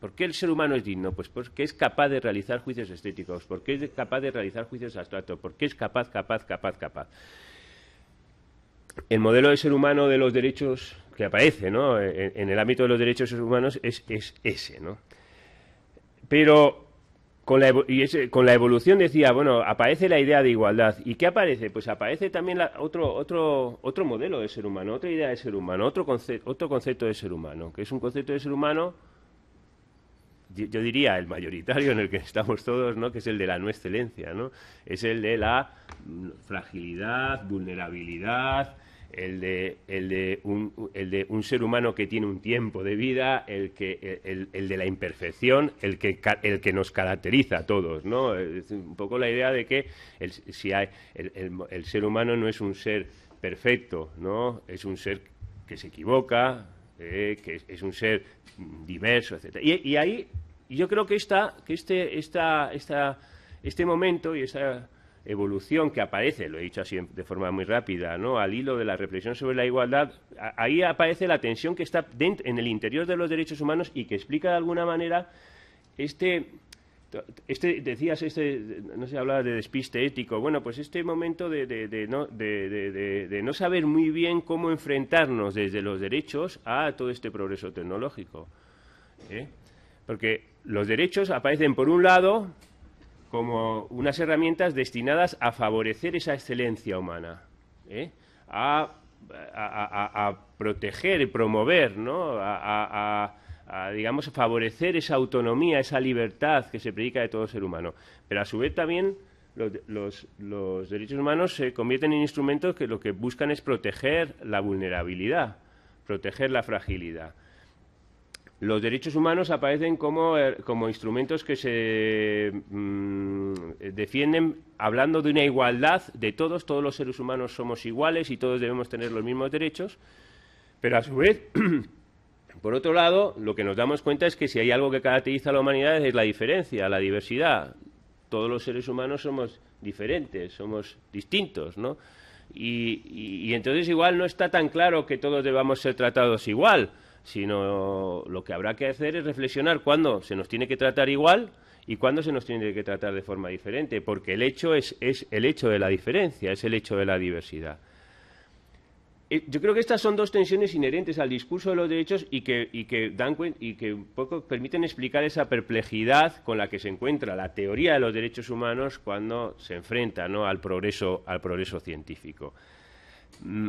¿Por qué el ser humano es digno? Pues porque es capaz de realizar juicios estéticos, porque es capaz de realizar juicios abstractos, porque es capaz, capaz, capaz, capaz. El modelo de ser humano de los derechos que aparece ¿no? en, el ámbito de los derechos humanos es, es ese. ¿no? Pero con la, y con la evolución decía, bueno, aparece la idea de igualdad. ¿Y qué aparece? Pues aparece también la, otro, otro, otro modelo de ser humano, otra idea de ser humano, otro, otro concepto de ser humano, que es un concepto de ser humano, yo, yo, diría el mayoritario en el que estamos todos, ¿no? que es el de la no excelencia, ¿no? es el de la mm, fragilidad, vulnerabilidad, el de, el, de un, el de, un, ser humano que tiene un tiempo de vida, el, que, el, de la imperfección, el que, el que nos caracteriza a todos, ¿no? Es un poco la idea de que el, si hay, el, ser humano no es un ser perfecto, ¿no? Es un ser que se equivoca, eh, que es, un ser diverso, etc. Y, ahí yo creo que, está que este, esta, esta, este momento y esta evolución que aparece, lo he dicho así de forma muy rápida, ¿no? al hilo de la reflexión sobre la igualdad, ahí aparece la tensión que está dentro, en el interior de los derechos humanos y que explica de alguna manera este, este decías, este, no se sé, hablaba de despiste ético, bueno, pues este momento de, de, no, de, no, saber muy bien cómo enfrentarnos desde los derechos a todo este progreso tecnológico. ¿eh? Porque los derechos aparecen por un lado como unas herramientas destinadas a favorecer esa excelencia humana, ¿eh? a, proteger y promover, ¿no? a, digamos, favorecer esa autonomía, esa libertad que se predica de todo ser humano. Pero a su vez también los derechos humanos se convierten en instrumentos que lo que buscan es proteger la vulnerabilidad, proteger la fragilidad los derechos humanos aparecen como, eh, instrumentos que se mm, defienden hablando de una igualdad de todos, todos los seres humanos somos iguales y todos debemos tener los mismos derechos, pero a su vez, por otro lado, lo que nos damos cuenta es que si hay algo que caracteriza a la humanidad es la diferencia, la diversidad. Todos los seres humanos somos diferentes, somos distintos, ¿no? y entonces igual no está tan claro que todos debamos ser tratados igual sino lo que habrá que hacer es reflexionar cuándo se nos tiene que tratar igual y cuándo se nos tiene que tratar de forma diferente, porque el hecho es, el hecho de la diferencia, es el hecho de la diversidad. Yo creo que estas son dos tensiones inherentes al discurso de los derechos y que, y que y que un poco permiten explicar esa perplejidad con la que se encuentra la teoría de los derechos humanos cuando se enfrenta ¿no? al, progreso, al progreso científico. Mm,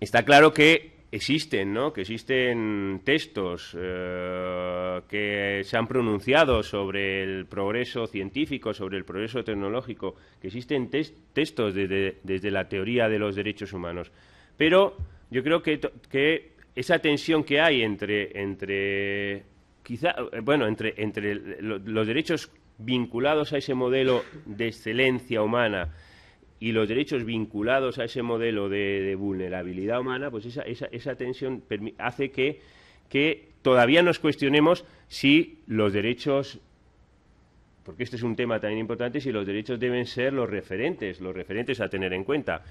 está claro que existen, ¿no? Que existen textos eh, que se han pronunciado sobre el progreso científico, sobre el progreso tecnológico, que existen textos desde, la teoría de los derechos humanos. Pero yo creo que, esa tensión que hay entre, entre quizá, bueno, entre, entre los derechos vinculados a ese modelo de excelencia humana y los derechos vinculados a ese modelo de, vulnerabilidad humana, pues esa, tensión hace que, todavía nos cuestionemos si los derechos porque este es un tema también importante, si los derechos deben ser los referentes, los referentes a tener en cuenta.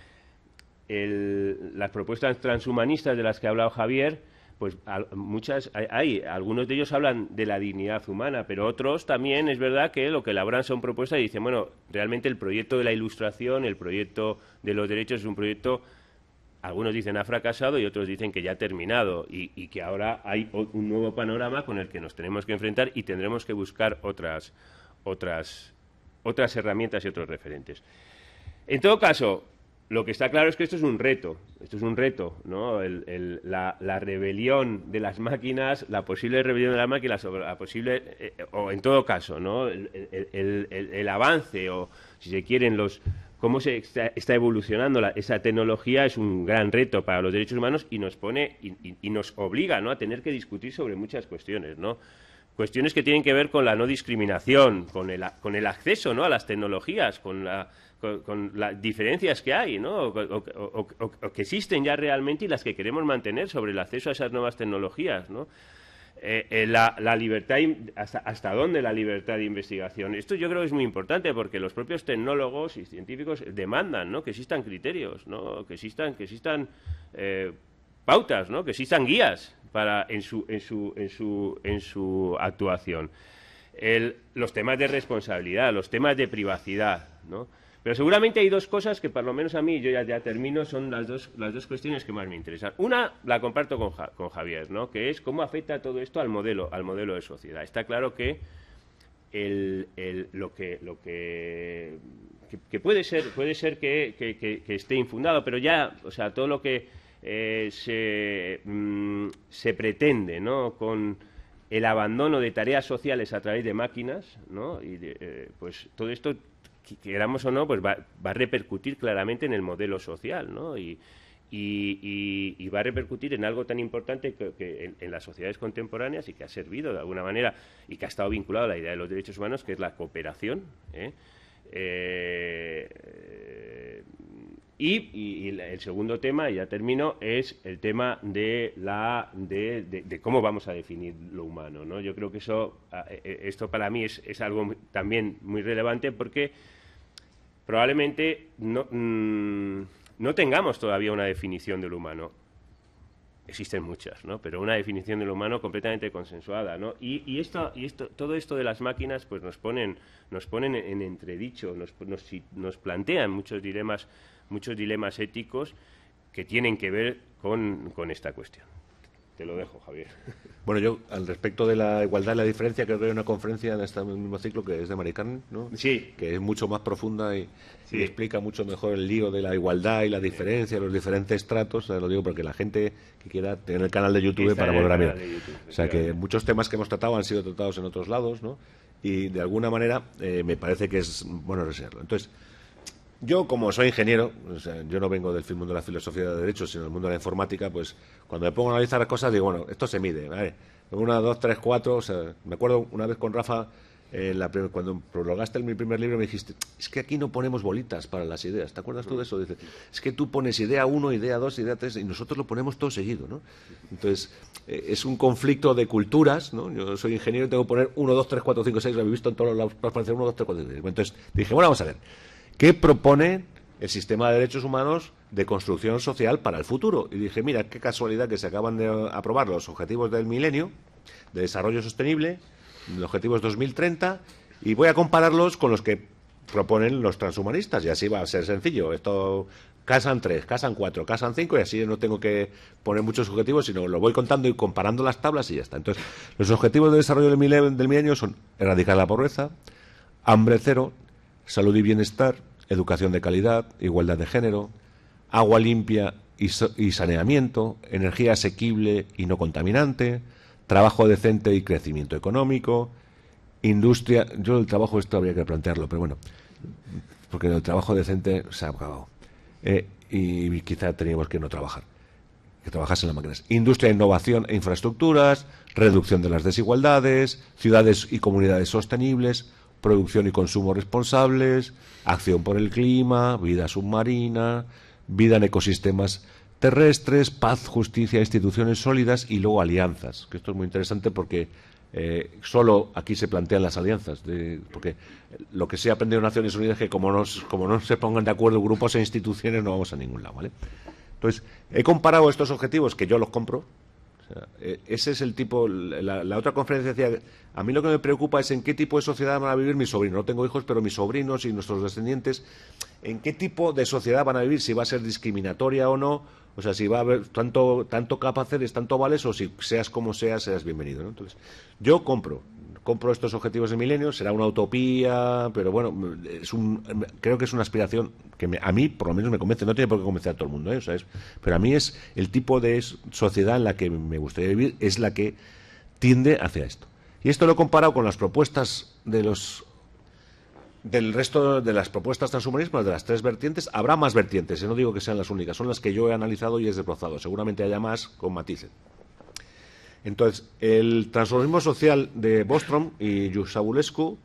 las propuestas transhumanistas de las que ha hablado Javier pues muchas hay, algunos de ellos hablan de la dignidad humana, pero otros también es verdad que lo que elaboran son propuestas y dicen, bueno, realmente el proyecto de la ilustración, el proyecto de los derechos es un proyecto algunos dicen ha fracasado y otros dicen que ya ha terminado y, y, que ahora hay un nuevo panorama con el que nos tenemos que enfrentar y tendremos que buscar otras, otras, otras herramientas y otros referentes. En todo caso, lo que está claro es que esto es un reto, esto es un reto, ¿no? la, rebelión de las máquinas, la posible rebelión de las máquinas, o la posible, eh, o en todo caso, ¿no? El, avance, o si se quieren, los cómo se está, evolucionando esa tecnología es un gran reto para los derechos humanos y nos pone y, nos obliga, ¿no? A tener que discutir sobre muchas cuestiones, ¿no? cuestiones que tienen que ver con la no discriminación, con el, con el acceso a las tecnologías, con la con, las diferencias que hay, ¿no? O, que existen ya realmente y las que queremos mantener sobre el acceso a esas nuevas tecnologías, ¿no? Eh, eh, la, libertad, hasta, dónde la libertad de investigación. Esto yo creo que es muy importante porque los propios tecnólogos y científicos demandan ¿no? que existan criterios, ¿no? que existan, que existan eh, pautas, ¿no? que existan guías para, en, su, en, su, en, su, en su actuación. los temas de responsabilidad, los temas de privacidad. ¿no? Pero seguramente hay dos cosas que, por lo menos a mí, yo ya, termino, son las dos, las dos cuestiones que más me interesan. Una la comparto con, Javier, ¿no? que es cómo afecta todo esto al modelo, al modelo de sociedad. Está claro que, lo que, lo que, que, puede ser, puede ser que, esté infundado, pero ya, o sea, todo lo que eh, mm, se, pretende, Con, el abandono de tareas sociales a través de máquinas, ¿no? Y eh, pues todo esto queramos o no, pues va, a repercutir claramente en el modelo social, ¿no? Y, va a repercutir en algo tan importante que, en, las sociedades contemporáneas y que ha servido de alguna manera y que ha estado vinculado a la idea de los derechos humanos, que es la cooperación. ¿eh? eh y, el segundo tema, y ya termino, es el tema de, la, de, cómo vamos a definir lo humano. ¿no? Yo creo que eso, e, e, esto para mí es, algo también muy relevante porque probablemente mm, no, tengamos todavía una definición del humano. Existen muchas, ¿no? pero una definición del humano completamente consensuada. ¿no? Y, esto, y esto, todo esto de las máquinas pues nos ponen, nos ponen en entredicho, nos, nos, nos plantean muchos dilemas muchos dilemas éticos que tienen que ver con, esta cuestión. Te lo dejo, Javier. Bueno, yo, al respecto de la igualdad y la diferencia, creo que hay una conferencia en este mismo ciclo que es de Maricarmen, ¿no? Sí. Que es mucho más profunda y, explica mucho mejor el lío de la igualdad y la diferencia, los diferentes tratos. lo digo porque la gente que quiera tener el canal de YouTube para volver a mirar. O sea, que muchos temas que hemos tratado han sido tratados en otros lados, ¿no? Y de alguna manera eh, me parece que es bueno reservarlo. Entonces. Yo, como soy ingeniero, o sea, yo no vengo del mundo de la filosofía de derechos, sino del mundo de la informática, pues cuando me pongo a analizar las cosas digo, bueno, esto se mide, ¿vale? Una, dos, tres, cuatro, o sea, me acuerdo una vez con Rafa, eh, la cuando prologaste mi primer libro me dijiste, es que aquí no ponemos bolitas para las ideas, ¿te acuerdas tú de eso? Dice es que tú pones idea uno, idea dos, idea tres, y nosotros lo ponemos todo seguido, ¿no? Entonces, eh, es un conflicto de culturas, ¿no? Yo soy ingeniero y tengo que poner uno, dos, tres, cuatro, cinco, seis, lo habéis visto en todos los lados, para uno, dos, tres, cuatro, Entonces, dije, bueno, vamos a ver que propone el sistema de derechos humanos de construcción social para el futuro. Y dije, mira, qué casualidad que se acaban de aprobar los objetivos del milenio de desarrollo sostenible, los objetivos 2030, y voy a compararlos con los que proponen los transhumanistas. Y así va a ser sencillo. Esto casan tres, casan cuatro, casan cinco, y así no tengo que poner muchos objetivos, sino lo voy contando y comparando las tablas y ya está. Entonces, los objetivos de desarrollo del milenio son erradicar la pobreza, hambre cero, salud y bienestar, educación de calidad, igualdad de género, agua limpia y, saneamiento, energía asequible y no contaminante, trabajo decente y crecimiento económico, industria. Yo el trabajo esto habría que plantearlo, pero bueno, porque el trabajo decente se ha acabado. Eh, y quizá teníamos que no trabajar, que trabajasen las máquinas. Industria, innovación e infraestructuras, reducción de las desigualdades, ciudades y comunidades sostenibles, producción y consumo responsables, acción por el clima, vida submarina, vida en ecosistemas terrestres, paz, justicia, instituciones sólidas y luego alianzas. Que esto es muy interesante porque eh, solo aquí se plantean las alianzas, porque lo que se ha aprendido en Naciones Unidas es que como, como no se pongan de acuerdo grupos e instituciones no vamos a ningún lado, ¿vale? Entonces, he comparado estos objetivos, que yo los compro, e, ese es el tipo. La, otra conferencia decía: A mí lo que me preocupa es en qué tipo de sociedad van a vivir mis sobrinos. No tengo hijos, pero mis sobrinos y nuestros descendientes, ¿en qué tipo de sociedad van a vivir? Si va a ser discriminatoria o no. O sea, si va a haber tanto, tanto capaceres, tanto vales, o si seas como seas, seas bienvenido. ¿no? Entonces, yo compro compro estos objetivos de milenio, será una utopía, pero bueno, es un, creo que es una aspiración que a mí por lo menos me convence, no tiene por qué convencer a todo el mundo, ¿eh? pero a mí es el tipo de sociedad en la que me gustaría vivir, es la que tiende hacia esto. Y esto lo he comparado con las propuestas de los del resto de las propuestas transhumanistas, de las tres vertientes, habrá más vertientes, ¿eh? no digo que sean las únicas, son las que yo he analizado y he desbrozado. Seguramente haya más con matices. Entonces, el transformismo social de Bostrom y Yusabulescu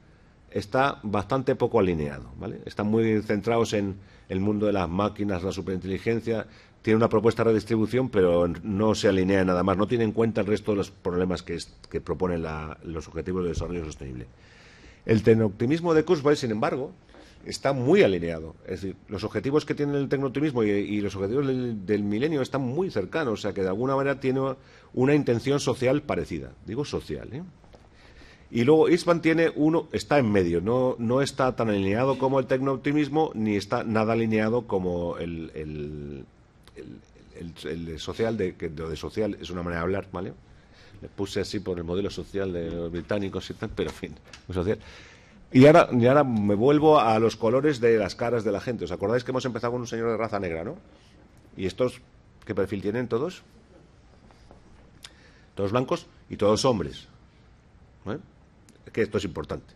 está bastante poco alineado, ¿vale? Están muy centrados en el mundo de las máquinas, la superinteligencia, tiene una propuesta de redistribución, pero no se alinea nada más, no tiene en cuenta el resto de los problemas que, proponen los objetivos de desarrollo sostenible. El tenoptimismo de Kurzweil, sin embargo, está muy alineado. Es decir, los objetivos que tiene el tecno y, y los objetivos del, milenio están muy cercanos, o sea que de alguna manera tiene una intención social parecida. Digo social, ¿eh? Y luego Ispan tiene uno, está en medio, no, no está tan alineado como el tecno-optimismo, ni está nada alineado como el, social, de, que lo de social es una manera de hablar, ¿vale? Le puse así por el modelo social de los británicos y tal, pero en fin, muy social. Y ahora, ahora me vuelvo a los colores de las caras de la gente. ¿Os acordáis que hemos empezado con un señor de raza negra, no? ¿Y estos qué perfil tienen todos? Todos blancos y todos hombres. Que esto es importante.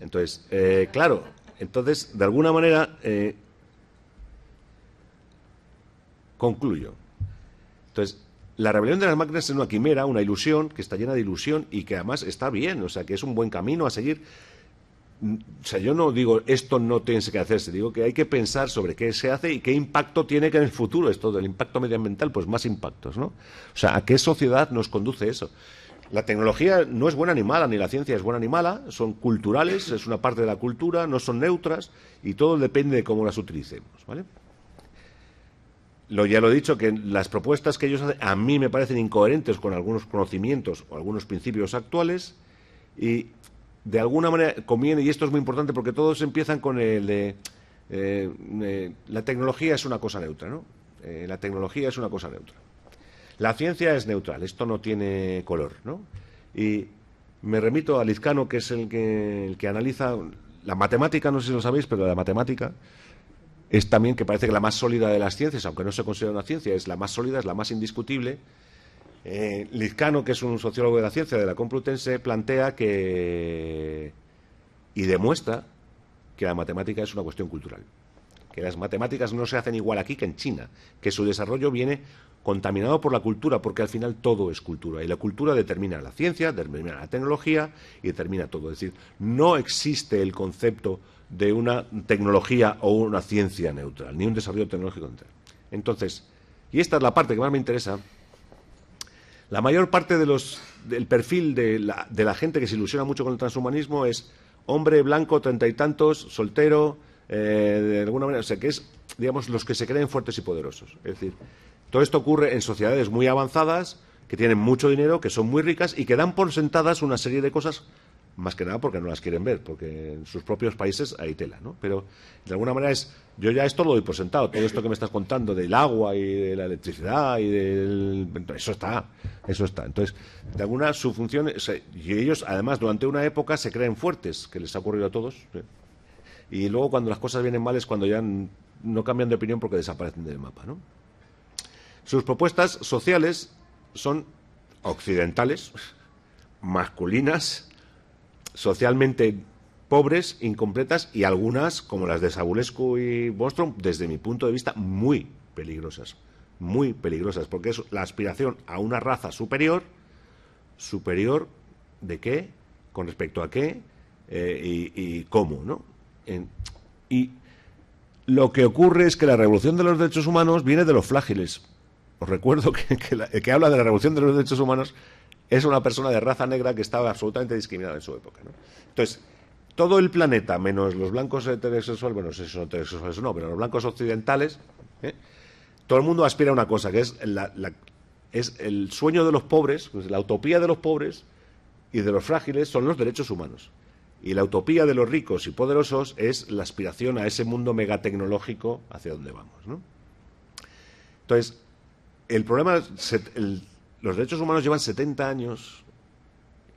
Entonces, eh, claro, entonces, de alguna manera, eh, concluyo. Entonces, la rebelión de las máquinas es una quimera, una ilusión, que está llena de ilusión y que además está bien, o sea, que es un buen camino a seguir, o sea, yo no digo esto no tiene que hacerse, digo que hay que pensar sobre qué se hace y qué impacto tiene que en el futuro esto El impacto medioambiental, pues más impactos, ¿no? O sea, ¿a qué sociedad nos conduce eso? La tecnología no es buena ni mala, ni la ciencia es buena ni mala, son culturales, es una parte de la cultura, no son neutras y todo depende de cómo las utilicemos, ¿vale? Lo, ya lo he dicho, que las propuestas que ellos hacen a mí me parecen incoherentes con algunos conocimientos o algunos principios actuales y de alguna manera conviene, y esto es muy importante porque todos empiezan con el de eh, eh, la tecnología es una cosa neutra, ¿no? Eh, la tecnología es una cosa neutra. La ciencia es neutral, esto no tiene color, ¿no? Y me remito a Lizcano, que es el que, el que analiza la matemática, no sé si lo sabéis, pero la matemática es también, que parece que la más sólida de las ciencias, aunque no se considera una ciencia, es la más sólida, es la más indiscutible, eh, Lizcano, que es un sociólogo de la ciencia de la Complutense, plantea que y demuestra que la matemática es una cuestión cultural, que las matemáticas no se hacen igual aquí que en China, que su desarrollo viene contaminado por la cultura, porque al final todo es cultura, y la cultura determina la ciencia, determina la tecnología y determina todo. Es decir, no existe el concepto de una tecnología o una ciencia neutral, ni un desarrollo tecnológico neutral. Entonces, y esta es la parte que más me interesa, la mayor parte de los, del perfil de la, gente que se ilusiona mucho con el transhumanismo es hombre blanco, treinta y tantos, soltero, eh, de alguna manera, o sea, que es, digamos, los que se creen fuertes y poderosos. Es decir, todo esto ocurre en sociedades muy avanzadas, que tienen mucho dinero, que son muy ricas y que dan por sentadas una serie de cosas más que nada porque no las quieren ver, porque en sus propios países hay tela, ¿no? Pero de alguna manera es, yo ya esto lo doy por sentado, todo esto que me estás contando del agua y de la electricidad y del... Eso está, eso está. Entonces, de alguna su función, y ellos además durante una época se creen fuertes, que les ha ocurrido a todos, y luego cuando las cosas vienen mal es cuando ya no cambian de opinión porque desaparecen del mapa, ¿no? Sus propuestas sociales son occidentales, masculinas, socialmente pobres, incompletas y algunas, como las de Sabulescu y Bostrom, desde mi punto de vista, muy peligrosas. Muy peligrosas, porque es la aspiración a una raza superior, superior de qué, con respecto a qué eh, y, cómo, ¿no? y lo que ocurre es que la revolución de los derechos humanos viene de los flágiles. Os recuerdo que, que, que habla de la revolución de los derechos humanos es una persona de raza negra que estaba absolutamente discriminada en su época. Entonces, todo el planeta, menos los blancos heterosexuales, bueno, no sé si son heterosexuales o no, pero los blancos occidentales, ¿eh? todo el mundo aspira a una cosa, que es, es el sueño de los pobres, pues, la utopía de los pobres y de los frágiles son los derechos humanos. Y la utopía de los ricos y poderosos es la aspiración a ese mundo megatecnológico hacia donde vamos. Entonces, el problema, el los derechos humanos llevan 70 años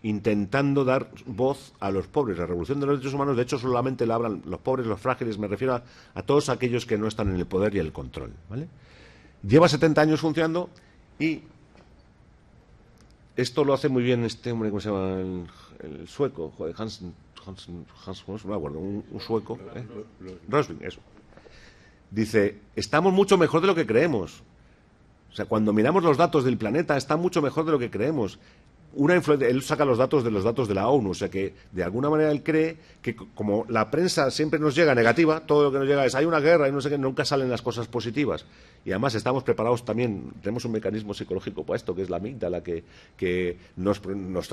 intentando dar voz a los pobres. La revolución de los derechos humanos, de hecho, solamente la hablan los pobres, los frágiles, me refiero a, todos aquellos que no están en el poder y el control. ¿vale? Lleva 70 años funcionando y esto lo hace muy bien este hombre, ¿cómo se llama? El, sueco, no me acuerdo, un, sueco, ¿eh? Rosling, eso. Dice, estamos mucho mejor de lo que creemos. O sea, cuando miramos los datos del planeta está mucho mejor de lo que creemos. Una él saca los datos de los datos de la ONU, o sea que de alguna manera él cree que como la prensa siempre nos llega negativa, todo lo que nos llega es hay una guerra y no sé qué, nunca salen las cosas positivas. Y además estamos preparados también, tenemos un mecanismo psicológico para esto, que es la amígdala, que, que nos,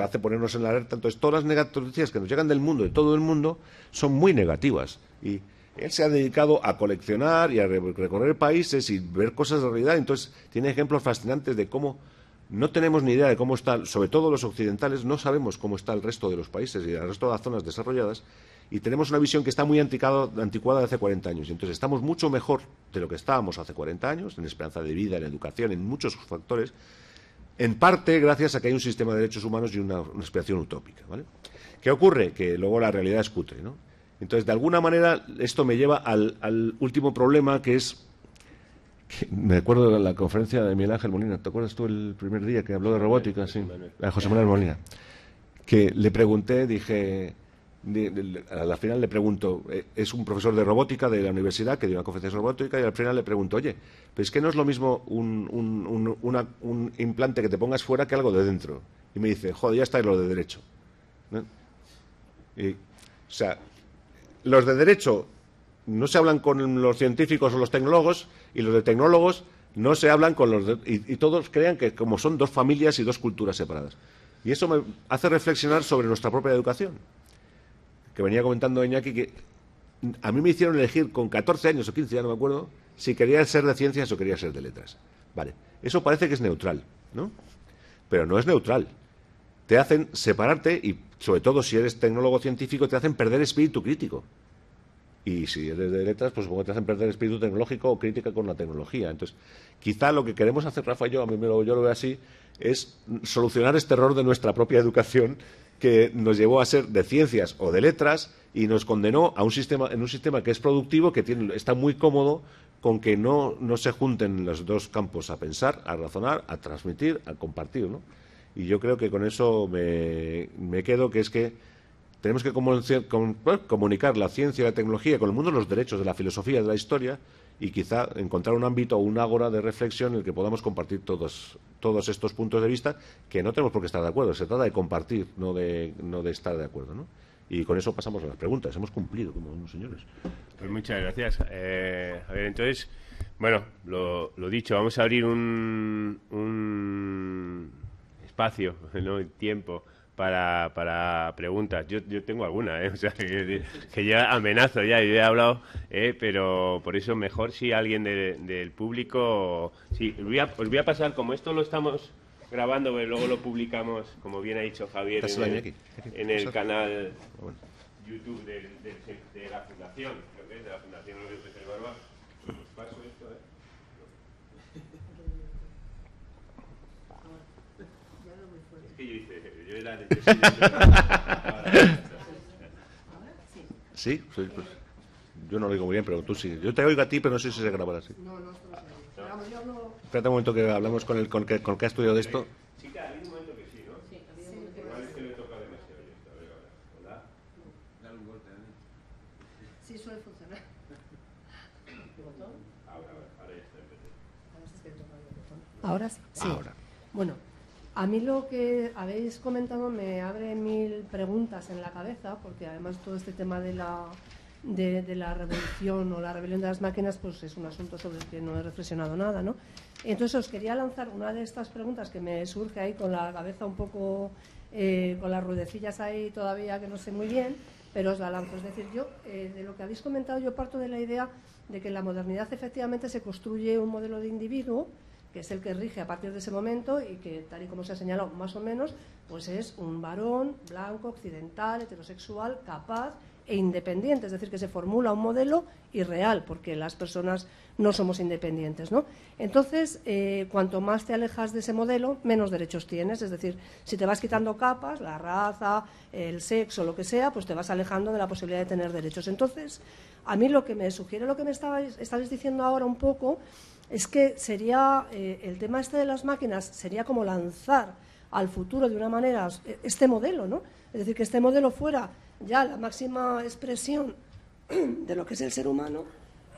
hace ponernos en la alerta. Entonces todas las noticias que nos llegan del mundo, de todo el mundo, son muy negativas. Y, él se ha dedicado a coleccionar y a recorrer países y ver cosas de realidad. Entonces, tiene ejemplos fascinantes de cómo no tenemos ni idea de cómo está, sobre todo los occidentales, no sabemos cómo está el resto de los países y el resto de las zonas desarrolladas. Y tenemos una visión que está muy anticuada, de hace 40 años. Y entonces, estamos mucho mejor de lo que estábamos hace 40 años, en esperanza de vida, en educación, en muchos factores. En parte, gracias a que hay un sistema de derechos humanos y una, aspiración utópica. ¿vale? ¿Qué ocurre? Que luego la realidad es cutre, ¿no? Entonces, de alguna manera, esto me lleva al, último problema, que es me acuerdo de la conferencia de Miguel Ángel Molina. ¿Te acuerdas tú el primer día que habló de robótica? Sí, a José Manuel Molina. Que le pregunté, dije, a la final le pregunto, eh, es un profesor de robótica de la universidad que dio una conferencia de robótica y al final le pregunto, oye, pero es que no es lo mismo un, implante que te pongas fuera que algo de dentro. Y me dice, joder, ya está lo de derecho. o sea, los de derecho no se hablan con los científicos o los tecnólogos y los de tecnólogos no se hablan con los y, todos crean que como son dos familias y dos culturas separadas. Y eso me hace reflexionar sobre nuestra propia educación. Que venía comentando Iñaki que a mí me hicieron elegir con 14 años o 15, ya no me acuerdo, si quería ser de ciencias o quería ser de letras. Vale, eso parece que es neutral, ¿no? Pero no es neutral te hacen separarte y sobre todo si eres tecnólogo científico te hacen perder espíritu crítico. Y si eres de letras, pues supongo que te hacen perder espíritu tecnológico o crítica con la tecnología. Entonces, quizá lo que queremos hacer, Rafa yo, a mí me lo veo así, es solucionar este error de nuestra propia educación que nos llevó a ser de ciencias o de letras y nos condenó a un sistema, en un sistema que es productivo, que tiene, está muy cómodo con que no, no se junten los dos campos a pensar, a razonar, a transmitir, a compartir, ¿no? Y yo creo que con eso me, quedo, que es que tenemos que comunicar la ciencia y la tecnología con el mundo los derechos, de la filosofía, de la historia, y quizá encontrar un ámbito o un ágora de reflexión en el que podamos compartir todos, todos estos puntos de vista que no tenemos por qué estar de acuerdo. Se trata de compartir, no de, no de estar de acuerdo. ¿no? Y con eso pasamos a las preguntas. Hemos cumplido, como unos señores. Pues muchas gracias. Eh, a ver, entonces, bueno, lo, lo, dicho, vamos a abrir un espacio, ¿no? tiempo para, para preguntas. Yo, yo tengo alguna, ¿eh? que, ya amenazo, ya, he hablado, ¿eh? pero por eso mejor si alguien del público... Sí, os voy, a, pasar, como esto lo estamos grabando, luego lo publicamos, como bien ha dicho Javier, en el, canal ah, YouTube de, de, la Fundación, de la Fundación Barba sí, soy, pues, yo no lo digo muy bien, pero tú sí. Yo te oigo a ti, pero no sé si se grabará así. No, no, esto no se Espérate un momento que hablamos con el con que, con ha estudiado de esto. claro, hay un momento que sí, ¿no? Sí, había un momento que sí. que le toca demasiado esto. A ver, ahora. ¿Hola? Dale un golpe, ¿eh? Sí, suele funcionar. ¿El botón? Ahora, ahora ya está en vez. Ahora sí. Sí. Ahora. Bueno. A mí lo que habéis comentado me abre mil preguntas en la cabeza, porque además todo este tema de la, revolución o la rebelión de las máquinas, pues es un asunto sobre el que no he reflexionado nada, ¿no? Entonces os quería lanzar una de estas preguntas que me surge ahí con la cabeza un poco, eh, con las ruedecillas ahí todavía que no sé muy bien, pero os la lanzo. Es decir, yo, eh, de lo que habéis comentado, yo parto de la idea de que la modernidad efectivamente se construye un modelo de individuo que es el que rige a partir de ese momento y que, tal y como se ha señalado más o menos, pues es un varón blanco, occidental, heterosexual, capaz e independiente, es decir, que se formula un modelo irreal, porque las personas no somos independientes. Entonces, eh, cuanto más te alejas de ese modelo, menos derechos tienes, es decir, si te vas quitando capas, la raza, el sexo, lo que sea, pues te vas alejando de la posibilidad de tener derechos. Entonces, a mí lo que me sugiere lo que me estabais diciendo ahora un poco es que sería, eh, el tema este de las máquinas sería como lanzar al futuro de una manera eh, este modelo, ¿no? Es decir, que este modelo fuera ya la máxima expresión de lo que es el ser humano,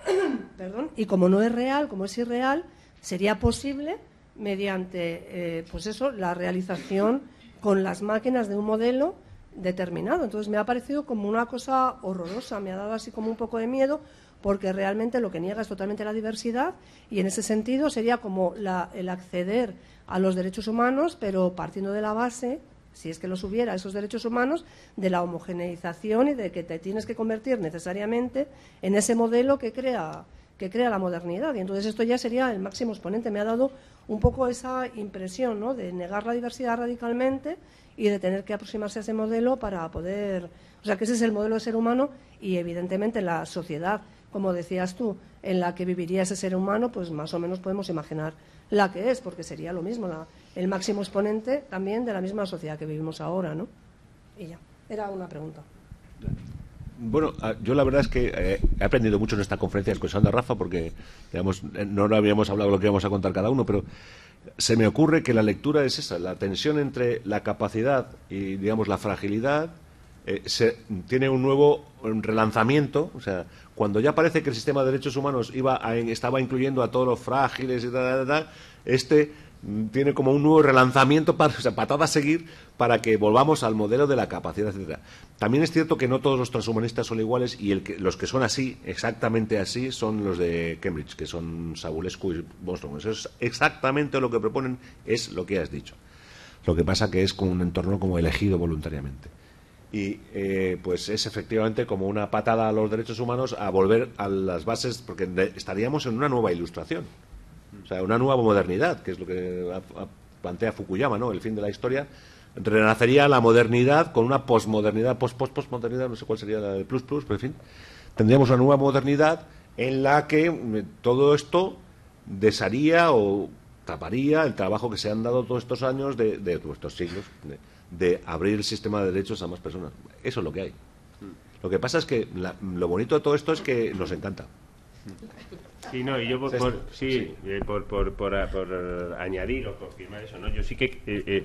perdón, y como no es real, como es irreal, sería posible mediante, eh, pues eso, la realización con las máquinas de un modelo determinado. Entonces me ha parecido como una cosa horrorosa, me ha dado así como un poco de miedo, porque realmente lo que niega es totalmente la diversidad y en ese sentido sería como el acceder a los derechos humanos, pero partiendo de la base si es que los hubiera, esos derechos humanos, de la homogeneización y de que te tienes que convertir necesariamente en ese modelo que crea, que crea la modernidad. Y entonces esto ya sería el máximo exponente. Me ha dado un poco esa impresión de negar la diversidad radicalmente y de tener que aproximarse a ese modelo para poder. O sea, que ese es el modelo de ser humano y, evidentemente, la sociedad como decías tú, en la que viviría ese ser humano, pues más o menos podemos imaginar la que es, porque sería lo mismo, el máximo exponente también de la misma sociedad que vivimos ahora, ¿no? Y ya, era una pregunta. Bueno, ah, yo la verdad es que eh, he aprendido mucho en esta conferencia escuchando a Rafa, porque digamos, eh, no habíamos hablado de lo que íbamos a contar cada uno, pero se me ocurre que la lectura es esa, la tensión entre la capacidad y digamos la fragilidad eh, se, tiene un nuevo mm, relanzamiento, o sea, cuando ya parece que el sistema de derechos humanos iba estaba incluyendo a todos los frágiles y este mm, tiene como un nuevo relanzamiento, para, o sea, patada a seguir para que volvamos al modelo de la capacidad, etcétera. También es cierto que no todos los transhumanistas son iguales y los que son así, exactamente así, son los de Cambridge, que son Sabulescu y Boston. Eso es exactamente lo que proponen, es lo que has dicho. Lo que pasa que es con un entorno como elegido voluntariamente y eh, pues es efectivamente como una patada a los derechos humanos a volver a las bases porque estaríamos en una nueva ilustración o sea una nueva modernidad que es lo que plantea Fukuyama no el fin de la historia renacería la modernidad con una posmodernidad post post postmodernidad no sé cuál sería la de plus plus pero en fin tendríamos una nueva modernidad en la que eh, todo esto desharía o taparía el trabajo que se han dado todos estos años de, de, estos siglos de, de abrir el sistema de derechos a más personas. Eso es lo que hay. Lo que pasa es que lo bonito de todo esto es que nos encanta. Sí, no, y yo por, por, eh, añadir o confirmar eso, ¿no? Yo sí que eh, eh,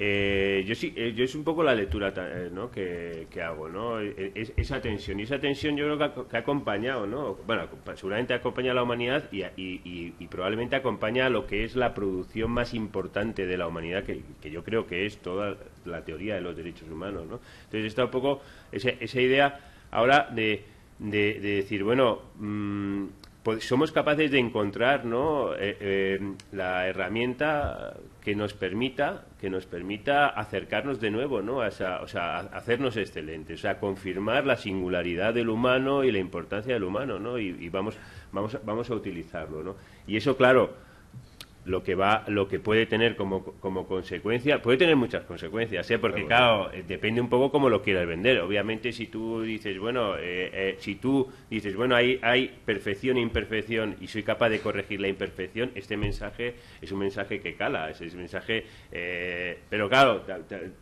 eh, yo sí, eh, yo es un poco la lectura eh, ¿no? que, hago, ¿no? Es, e, esa tensión, y esa tensión yo creo que ha, acompañado, ¿no? Bueno, seguramente acompaña a la humanidad y, probablemente acompaña a lo que es la producción más importante de la humanidad, que, yo creo que es toda la teoría de los derechos humanos, ¿no? Entonces está un poco esa, esa idea ahora de, de, decir, bueno, mm, pues, somos capaces de encontrar eh, eh, la herramienta que nos permita que nos permita acercarnos de nuevo A o sea, hacernos excelentes, o sea, confirmar la singularidad del humano y la importancia del humano, Y, vamos, vamos a utilizarlo, Y eso, claro, lo que va lo que puede tener como, como consecuencia puede tener muchas consecuencias ¿eh? porque claro, eh, depende un poco cómo lo quieras vender obviamente si tú dices bueno eh, si tú dices bueno hay hay perfección e imperfección y soy capaz de corregir la imperfección este mensaje es un mensaje que cala es un mensaje pero claro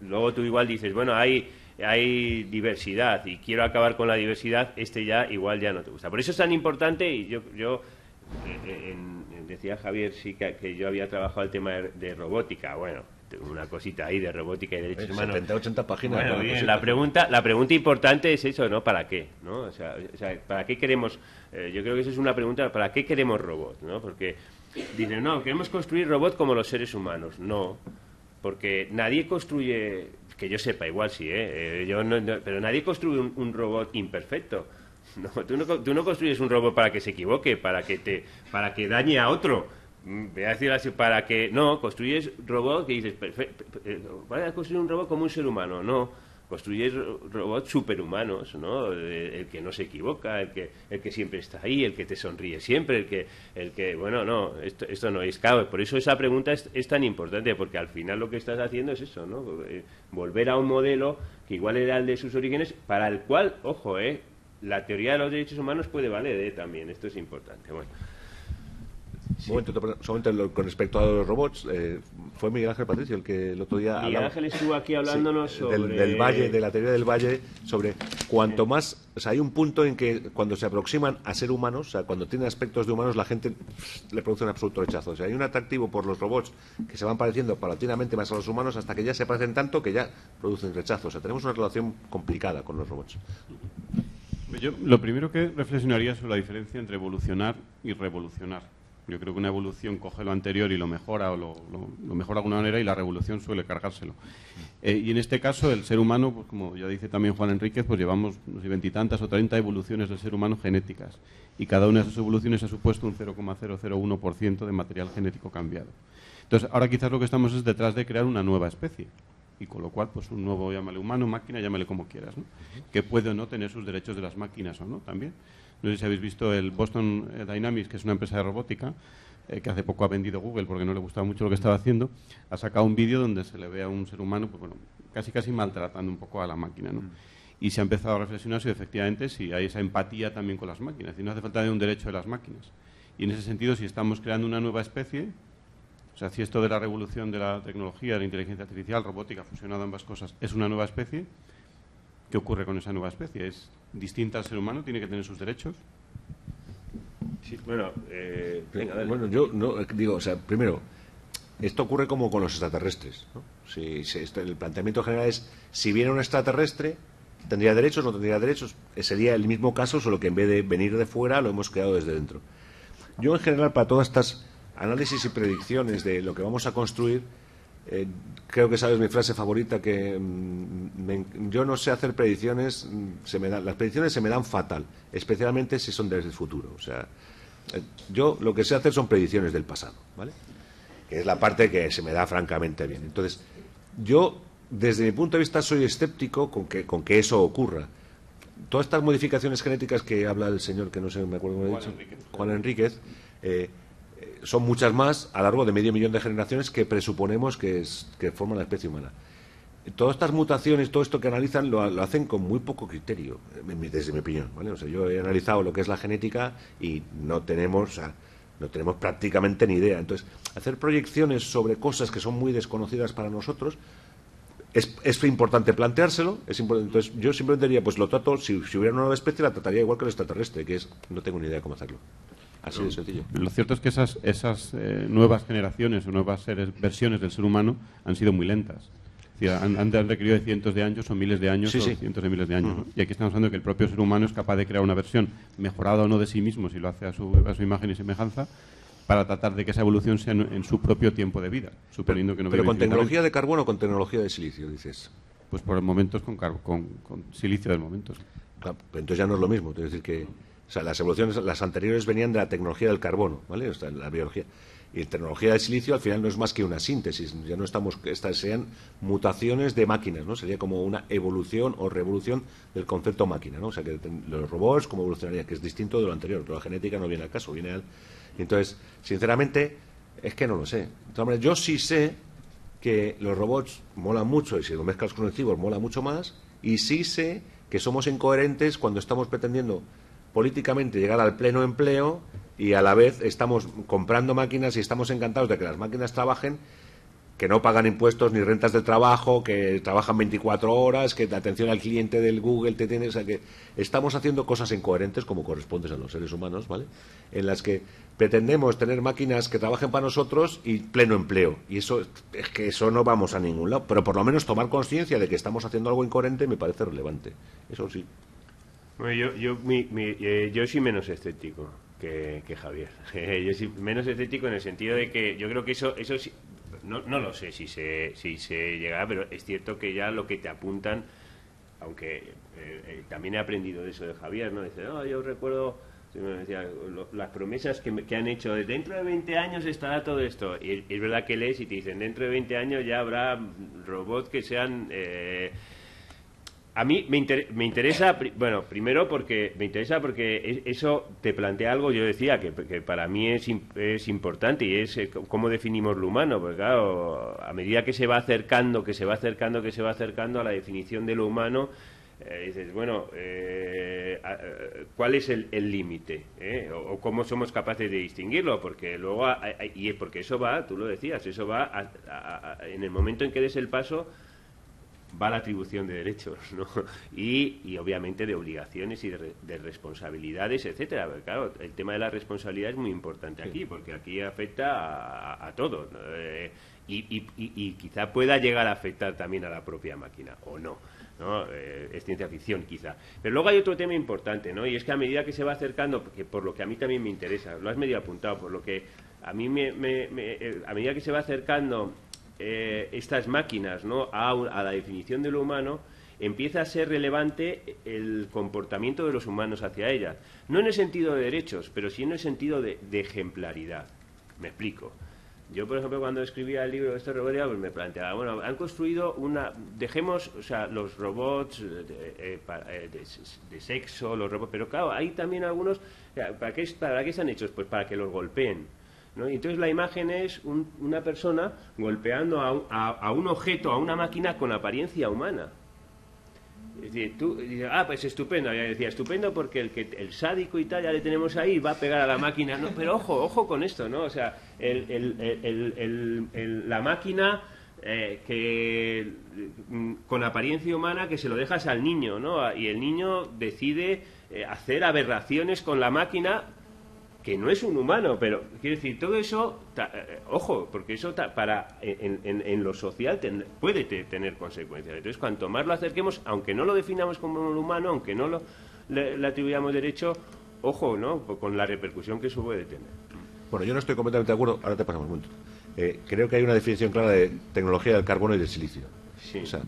luego tú igual dices bueno hay hay diversidad y quiero acabar con la diversidad este ya igual ya no te gusta por eso es tan importante y yo yo en, decía Javier sí que, yo había trabajado el tema de, robótica. Bueno, una cosita ahí de robótica y derechos eh, humanos. 70, 80 páginas. la pregunta, la pregunta importante es eso, ¿no? ¿Para qué? ¿no? O sea, ¿para qué queremos? Eh, yo creo que esa es una pregunta, ¿para qué queremos robots? ¿no? Porque dicen, no, queremos construir robots como los seres humanos. No, porque nadie construye, que yo sepa, igual sí, ¿eh? eh yo no, pero nadie construye un robot imperfecto. No, tú no, construyes un robot para que se equivoque, para que, te, para que dañe a otro mm, voy a decir así, para que no, construyes robots que dices, eh, a construir un robot como un ser humano, no, construyes robots superhumanos, ¿no? El, que no se equivoca, el que, el que siempre está ahí, el que te sonríe siempre, el que, el que bueno, no, esto, esto no es cabo por eso esa pregunta es, es, tan importante, porque al final lo que estás haciendo es eso, ¿no? Eh, volver a un modelo que igual era el de sus orígenes, para el cual, ojo, ¿eh? la teoría de los derechos humanos puede valer ¿eh? también, esto es importante. Bueno. Un momento, con respecto a los robots, eh, fue Miguel Ángel Patricio el que el otro día. Miguel Ángel estuvo aquí hablándonos sobre. Del, valle, de la teoría del valle, sobre cuanto más. O sea, hay un punto en que cuando se aproximan a ser humanos, o sea, cuando tienen aspectos de humanos, la gente le produce un absoluto rechazo. O sea, hay un atractivo por los robots que se van pareciendo paulatinamente más a los humanos hasta que ya se parecen tanto que ya producen rechazo. O sea, tenemos una relación complicada con los robots lo primero que reflexionaría sobre la diferencia entre evolucionar y revolucionar. Yo creo que una evolución coge lo anterior y lo mejora o lo, mejora de alguna manera y la revolución suele cargárselo. Eh, y en este caso, el ser humano, pues como ya dice también Juan Enríquez, pues llevamos no sé, veintitantas o treinta evoluciones del ser humano genéticas. Y cada una de esas evoluciones ha supuesto un 0,001% de material genético cambiado. Entonces, ahora quizás lo que estamos es detrás de crear una nueva especie y con lo cual pues un nuevo llámale humano, máquina, llámale como quieras, ¿no? que puede o no tener sus derechos de las máquinas o no también. No sé si habéis visto el Boston eh, Dynamics, que es una empresa de robótica, eh, que hace poco ha vendido Google porque no le gustaba mucho lo que estaba haciendo, ha sacado un vídeo donde se le ve a un ser humano pues, bueno, casi casi maltratando un poco a la máquina. ¿no? Mm. Y se ha empezado a reflexionar si efectivamente si hay esa empatía también con las máquinas, y no hace falta de un derecho de las máquinas. Y en ese sentido, si estamos creando una nueva especie, o sea, si esto de la revolución de la tecnología, de la inteligencia artificial, robótica, fusionado ambas cosas, es una nueva especie, ¿qué ocurre con esa nueva especie? ¿Es distinta al ser humano? ¿Tiene que tener sus derechos? Sí, bueno, eh, bueno, yo no, eh, digo, o sea, primero, esto ocurre como con los extraterrestres. Si, el planteamiento general es, si viene un extraterrestre, ¿tendría derechos? o ¿No tendría derechos? Eh, sería el mismo caso, solo que en vez de venir de fuera, lo hemos creado desde dentro. Yo, en general, para todas estas análisis y predicciones de lo que vamos a construir, eh, creo que sabes mi frase favorita que mm, yo no sé hacer predicciones, mm, se me las predicciones se me dan fatal, especialmente si son desde el futuro. O sea, eh, yo lo que sé hacer son predicciones del pasado, ¿vale? Que es la parte que se me da francamente bien. Entonces, yo desde mi punto de vista soy escéptico con que, con que eso ocurra. Todas estas modificaciones genéticas que habla el señor, que no sé, me acuerdo cómo Juan dicho, Enríquez. Juan Enríquez, eh, son muchas más a lo largo de medio millón de generaciones que presuponemos que, que forman la especie humana. Todas estas mutaciones, todo esto que analizan, lo, hacen con muy poco criterio, desde mi opinión. ¿vale? O sea, yo he analizado lo que es la genética y no tenemos, no tenemos prácticamente ni idea. Entonces, hacer proyecciones sobre cosas que son muy desconocidas para nosotros es, importante planteárselo. Es importante. Entonces, yo simplemente diría, pues lo trato, si, hubiera una nueva especie, la trataría igual que el extraterrestre, que es, no tengo ni idea cómo hacerlo. Así Lo cierto es que esas, esas eh, nuevas generaciones o nuevas versiones del ser humano han sido muy lentas. Decir, han, requerido cientos de años o miles de años o cientos de miles de años. Y aquí estamos hablando de que el propio ser humano es capaz de crear una versión, mejorada o no de sí mismo, si lo hace a su, imagen y semejanza, para tratar de que esa evolución sea en, su propio tiempo de vida, suponiendo pero, que no con tecnología de carbono o con tecnología de silicio, dices. Pues por momentos con, con, con silicio de momentos. entonces ya no es lo mismo, es decir que... O sea, las evoluciones, las anteriores venían de la tecnología del carbono, ¿vale? O sea, la biología. Y la tecnología del silicio al final no es más que una síntesis, ya no estamos, estas sean mutaciones de máquinas, ¿no? Sería como una evolución o revolución del concepto máquina, ¿no? O sea, que los robots cómo evolucionaría, que es distinto de lo anterior, pero la genética no viene al caso, viene al... Entonces, sinceramente, es que no lo sé. yo sí sé que los robots molan mucho y si lo mezclas con el cibor mola mucho más, y sí sé que somos incoherentes cuando estamos pretendiendo políticamente llegar al pleno empleo y a la vez estamos comprando máquinas y estamos encantados de que las máquinas trabajen, que no pagan impuestos ni rentas de trabajo, que trabajan 24 horas, que la atención al cliente del Google te tiene, o que estamos haciendo cosas incoherentes como corresponde a los seres humanos, ¿vale? En las que pretendemos tener máquinas que trabajen para nosotros y pleno empleo. Y eso es que eso no vamos a ningún lado, pero por lo menos tomar conciencia de que estamos haciendo algo incoherente me parece relevante. Eso sí. Bueno, yo, yo, eh, yo soy menos escéptico que, que Javier. yo soy menos escéptico en el sentido de que yo creo que eso, eso no, no lo sé si se, si se llegará, pero es cierto que ya lo que te apuntan, aunque eh, eh, también he aprendido de eso de Javier, ¿no? Dice, ah, yo recuerdo las promesas que, que, han hecho, dentro de 20 años estará todo esto. Y es verdad que lees y te dicen, dentro de 20 años ya habrá robots que sean... Eh, a mí me, interesa, bueno, primero porque me interesa porque e, eso te plantea algo, yo decía, que, para mí es, es, importante y es eh, cómo definimos lo humano, porque claro, a medida que se va acercando, que se va acercando, que se va acercando a la definición de lo humano, eh, dices, bueno, eh, ¿cuál es el límite? O, cómo somos capaces de distinguirlo? Porque luego, y porque eso va, tú lo decías, eso va en el momento en que des el paso va la atribución de derechos, ¿no? Y, obviamente de obligaciones y de, responsabilidades, etcétera. Claro, el tema de la responsabilidad es muy importante aquí, porque aquí afecta a, a todo. Eh, y, y, quizá pueda llegar a afectar también a la propia máquina, o no. ¿no? Eh, es ciencia ficción, quizá. Pero luego hay otro tema importante, ¿no? Y es que a medida que se va acercando, porque por lo que a mí también me interesa, lo has medio apuntado, por lo que a mí me, eh, a medida que se va acercando eh, estas máquinas ¿no? A, la definición de lo humano, empieza a ser relevante el comportamiento de los humanos hacia ellas. No en el sentido de derechos, pero sí en el sentido de, ejemplaridad. Me explico. Yo, por ejemplo, cuando escribía el libro de este robot, pues, me planteaba, bueno, han construido una... Dejemos, o sea, los robots eh, eh, de, sexo, los robots... Pero claro, hay también algunos... ¿Para qué, se han hecho? Pues para que los golpeen entonces la imagen es una persona golpeando a, un objeto, a una máquina con apariencia humana. Es decir, tú dices, ah, pues estupendo. Ya decía, estupendo porque el, que, el sádico y tal ya le tenemos ahí, va a pegar a la máquina. No, pero ojo, ojo con esto, ¿no? O sea, la máquina eh, mm, con apariencia humana que se lo dejas al niño, ¿no? Y el niño decide eh, hacer aberraciones con la máquina que no es un humano, pero quiero decir, todo eso, eh, ojo, porque eso para en, lo social puede tener consecuencias. Entonces, cuanto más lo acerquemos, aunque no lo definamos como un humano, aunque no lo, le, atribuyamos derecho, ojo, ¿no? Con la repercusión que eso puede tener. Bueno, yo no estoy completamente de acuerdo, ahora te pasamos un momento. Eh, creo que hay una definición clara de tecnología del carbono y del silicio. Sí. O sea,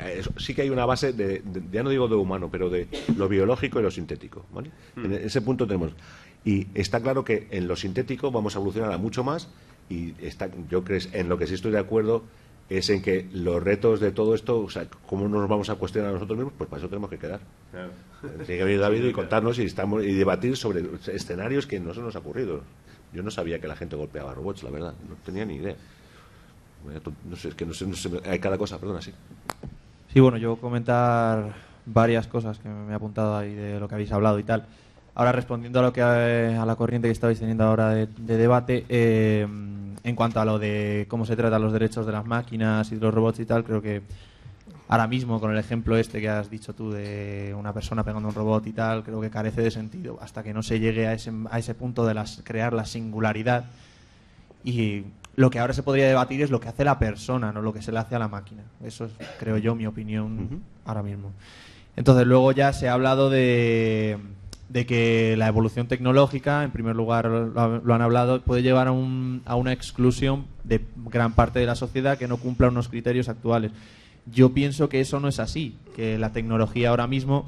eh, sí que hay una base, de, ya no digo de humano, pero de lo biológico y lo sintético. Mm. En ese punto tenemos. Y está claro que en lo sintético vamos a evolucionar a mucho más y está, yo creo en lo que sí estoy de acuerdo es en que los retos de todo esto, o sea, cómo nos vamos a cuestionar a nosotros mismos, pues para eso tenemos que quedar. Tiene que venir David y contarnos y, estamos, y debatir sobre escenarios que no se nos ha ocurrido. Yo no sabía que la gente golpeaba robots, la verdad, no tenía ni idea. No sé, es que no hay cada cosa, perdona, sí. Sí, bueno, yo comentar varias cosas que me he apuntado ahí de lo que habéis hablado y tal. Ahora respondiendo a lo que eh, a la corriente que estabais teniendo ahora de, debate, eh, en cuanto a lo de cómo se tratan los derechos de las máquinas y de los robots y tal, creo que ahora mismo con el ejemplo este que has dicho tú de una persona pegando un robot y tal, creo que carece de sentido hasta que no se llegue a ese, punto de las, crear la singularidad. Y lo que ahora se podría debatir es lo que hace la persona, no lo que se le hace a la máquina. Eso es, creo yo, mi opinión ahora mismo. Entonces luego ya se ha hablado de de que la evolución tecnológica, en primer lugar lo, han hablado, puede llevar a, una exclusión de gran parte de la sociedad que no cumpla unos criterios actuales. Yo pienso que eso no es así, que la tecnología ahora mismo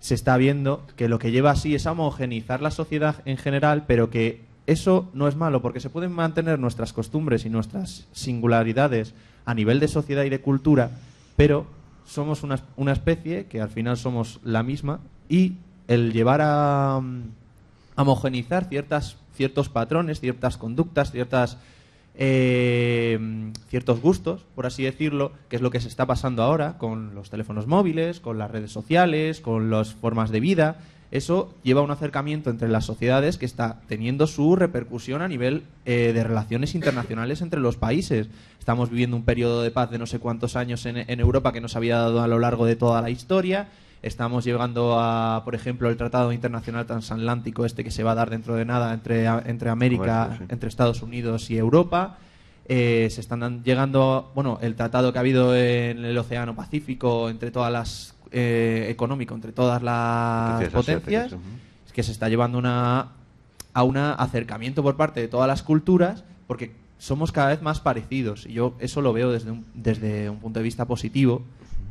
se está viendo que lo que lleva así es a homogenizar la sociedad en general, pero que eso no es malo, porque se pueden mantener nuestras costumbres y nuestras singularidades a nivel de sociedad y de cultura, pero somos una, una especie que al final somos la misma y el llevar a, mm, homogenizar ciertas, ciertos patrones, ciertas conductas, ciertas, eh, ciertos gustos, por así decirlo, que es lo que se está pasando ahora con los teléfonos móviles, con las redes sociales, con las formas de vida. Eso lleva a un acercamiento entre las sociedades que está teniendo su repercusión a nivel eh, de relaciones internacionales entre los países. Estamos viviendo un periodo de paz de no sé cuántos años en, en Europa que nos había dado a lo largo de toda la historia Estamos llegando a, por ejemplo, el Tratado Internacional Transatlántico, este que se va a dar dentro de nada entre, entre América, entre Estados Unidos y Europa. Eh, se están llegando, bueno, el tratado que ha habido en el Océano Pacífico entre todas las eh, económico entre todas las potencias, es, que se está llevando una, a un acercamiento por parte de todas las culturas, porque somos cada vez más parecidos. Y yo eso lo veo desde desde un punto de vista positivo,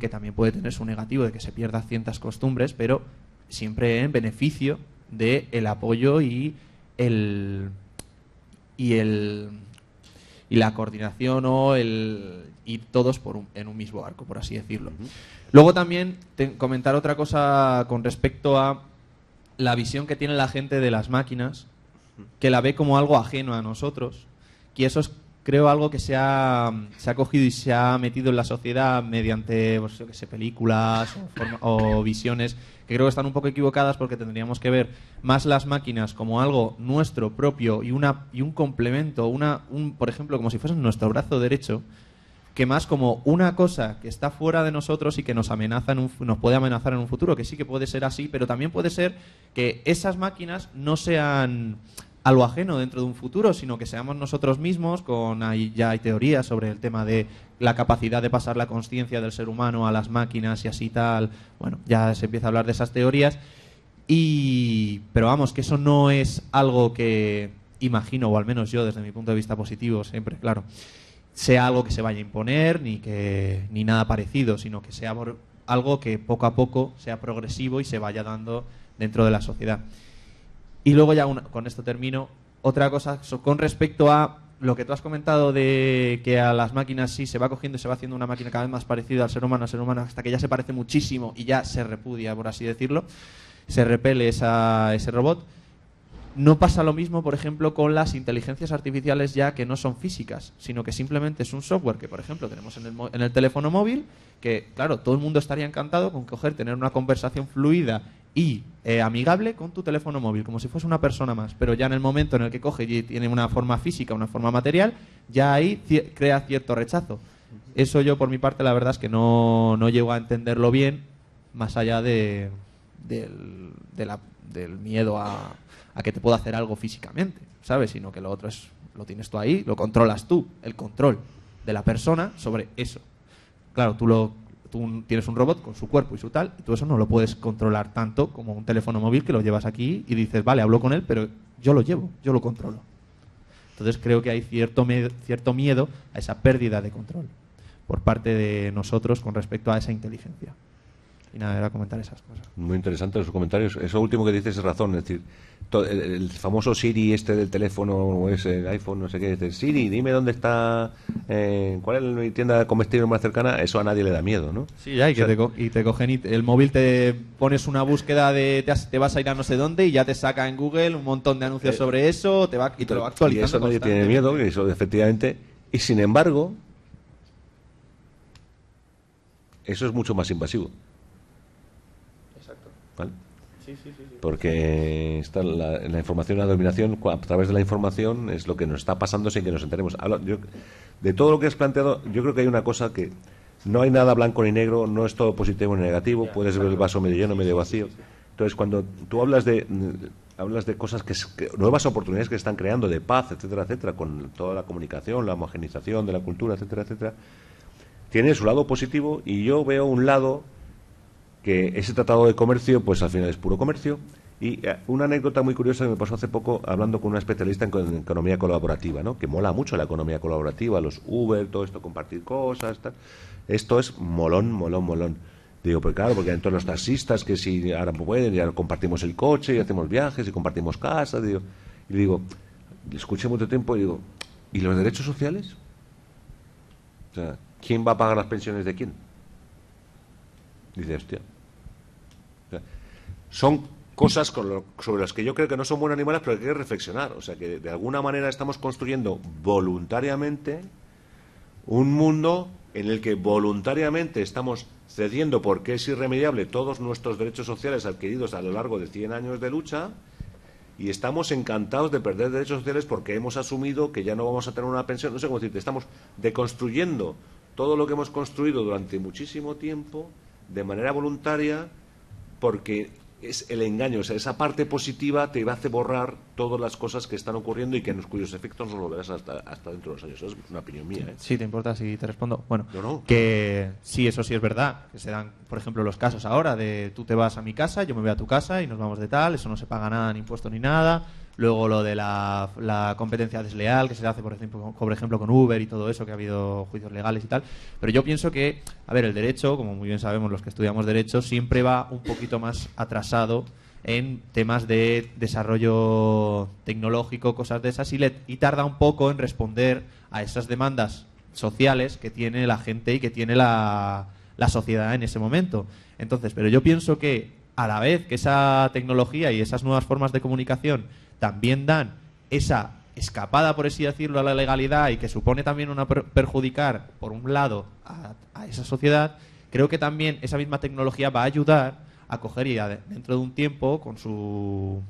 que también puede tener su negativo de que se pierda ciertas costumbres, pero siempre en beneficio del apoyo y y y la coordinación o el ir todos por en un mismo arco, por así decirlo. Luego también comentar otra cosa con respecto a la visión que tiene la gente de las máquinas, que la ve como algo ajeno a nosotros, que eso es creo algo que se ha, se ha cogido y se ha metido en la sociedad mediante pues, que películas o, visiones que creo que están un poco equivocadas porque tendríamos que ver más las máquinas como algo nuestro propio y, una, y un complemento, una, un, por ejemplo, como si fuesen nuestro brazo derecho, que más como una cosa que está fuera de nosotros y que nos amenaza en nos puede amenazar en un futuro, que sí que puede ser así, pero también puede ser que esas máquinas no sean a lo ajeno dentro de un futuro, sino que seamos nosotros mismos, con ya hay teorías sobre el tema de la capacidad de pasar la conciencia del ser humano a las máquinas y así tal. Bueno, ya se empieza a hablar de esas teorías. Y pero vamos, que eso no es algo que imagino, o al menos yo desde mi punto de vista positivo, siempre, claro, sea algo que se vaya a imponer, ni que ni nada parecido, sino que sea algo que poco a poco sea progresivo y se vaya dando dentro de la sociedad. Y luego ya con esto termino. Otra cosa con respecto a lo que tú has comentado de que a las máquinas sí se va cogiendo y se va haciendo una máquina cada vez más parecida al ser humano, al ser humano, hasta que ya se parece muchísimo y ya se repudia, por así decirlo, se repele ese robot. No pasa lo mismo, por ejemplo, con las inteligencias artificiales ya que no son físicas, sino que simplemente es un software que, por ejemplo, tenemos en el, en el teléfono móvil, que, claro, todo el mundo estaría encantado con coger, tener una conversación fluida y eh, amigable con tu teléfono móvil, como si fuese una persona más. Pero ya en el momento en el que coge y tiene una forma física, una forma material, ya ahí crea cierto rechazo. Eso yo, por mi parte, la verdad es que no, no llego a entenderlo bien, más allá de, del, miedo a, a que te pueda hacer algo físicamente, ¿sabes? Sino que lo otro es, lo tienes tú ahí, lo controlas tú, el control de la persona sobre eso. Claro, tú lo tú tienes un robot con su cuerpo y su tal, y tú eso no lo puedes controlar tanto como un teléfono móvil que lo llevas aquí y dices, vale, hablo con él, pero yo lo llevo, yo lo controlo. Entonces creo que hay cierto, cierto miedo a esa pérdida de control por parte de nosotros con respecto a esa inteligencia. Y nada, era comentar esas cosas. Muy interesante sus comentarios. Eso último que dices es razón, es decir, el famoso Siri este del teléfono O ese iPhone, no sé qué, dice, Siri, dime dónde está, eh, cuál es la tienda de comestibles más cercana, eso a nadie le da miedo, ¿no? Sí, ya, y, te, y te cogen y el móvil, te pones una búsqueda de, te, vas a ir a no sé dónde y ya te saca en Google un montón de anuncios eh, sobre eso, te va, y te lo va actualizando. Y eso nadie tiene miedo, eso efectivamente, y sin embargo, eso es mucho más invasivo. Exacto. ¿Vale? Sí, sí, sí porque está la, la, información, la dominación a través de la información es lo que nos está pasando sin que nos enteremos. de todo lo que has planteado, yo creo que hay una cosa que no hay nada blanco ni negro, no es todo positivo ni negativo, puedes ver el vaso medio lleno, medio vacío. Entonces, cuando tú hablas de mm, hablas de cosas que, nuevas oportunidades que se están creando de paz, etcétera, etcétera, con toda la comunicación, la homogenización de la cultura, etcétera, etcétera, tiene su lado positivo y yo veo un lado que ese tratado de comercio, pues al final es puro comercio. Y eh, una anécdota muy curiosa que me pasó hace poco hablando con una especialista en economía colaborativa, ¿no? que mola mucho la economía colaborativa, los Uber, todo esto, compartir cosas, tal. Esto es molón, molón, molón. Digo, pues claro, porque todos los taxistas que si ahora pueden, ya compartimos el coche, y hacemos viajes y compartimos casas. Digo, y digo, escuché mucho tiempo y digo, ¿y los derechos sociales? O sea, ¿quién va a pagar las pensiones de quién? Dice, hostia, son cosas sobre las que yo creo que no son buenas ni malas, pero hay que reflexionar. O sea, que de alguna manera estamos construyendo voluntariamente un mundo en el que voluntariamente estamos cediendo, porque es irremediable, todos nuestros derechos sociales adquiridos a lo largo de 100 años de lucha y estamos encantados de perder derechos sociales porque hemos asumido que ya no vamos a tener una pensión. No sé cómo decirte, estamos deconstruyendo todo lo que hemos construido durante muchísimo tiempo de manera voluntaria porque es el engaño, o esa parte positiva te va a hacer borrar todas las cosas que están ocurriendo y que en cuyos efectos no lo verás hasta, hasta dentro de los años. es una opinión mía. ¿eh? Sí, te importa si te respondo. Bueno, que sí, eso sí es verdad. Que se dan, por ejemplo, los casos ahora de tú te vas a mi casa, yo me voy a tu casa y nos vamos de tal, eso no se paga nada, ni impuesto ni nada Luego lo de la, competencia desleal, que se hace, por ejemplo, con Uber y todo eso, que ha habido juicios legales y tal. Pero yo pienso que, a ver, el derecho, como muy bien sabemos los que estudiamos derecho, siempre va un poquito más atrasado en temas de desarrollo tecnológico, cosas de esas, y, tarda un poco en responder a esas demandas sociales que tiene la gente y que tiene la sociedad en ese momento. Entonces, pero yo pienso que a la vez que esa tecnología y esas nuevas formas de comunicación también dan esa escapada, por así decirlo, a la legalidad y que supone también una perjudicar, por un lado, a, esa sociedad, creo que también esa misma tecnología va a ayudar a coger y dentro de un tiempo, con su,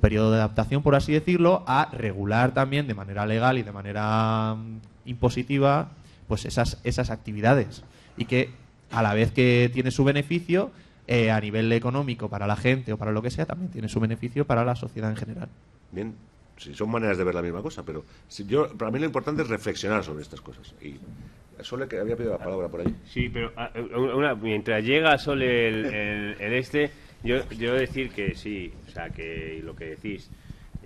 periodo de adaptación, por así decirlo, a regular también de manera legal y de manera mm, impositiva pues esas, esas actividades. Y que a la vez que tiene su beneficio, eh, a nivel económico para la gente o para lo que sea, también tiene su beneficio para la sociedad en general. Bien, sí, son maneras de ver la misma cosa, pero yo, para mí lo importante es reflexionar sobre estas cosas. Y Sole que había pedido la palabra por ahí. Sí, pero ah, eh, mientras llega Sole el, este, yo, yo decir que sí, o sea, que lo que decís.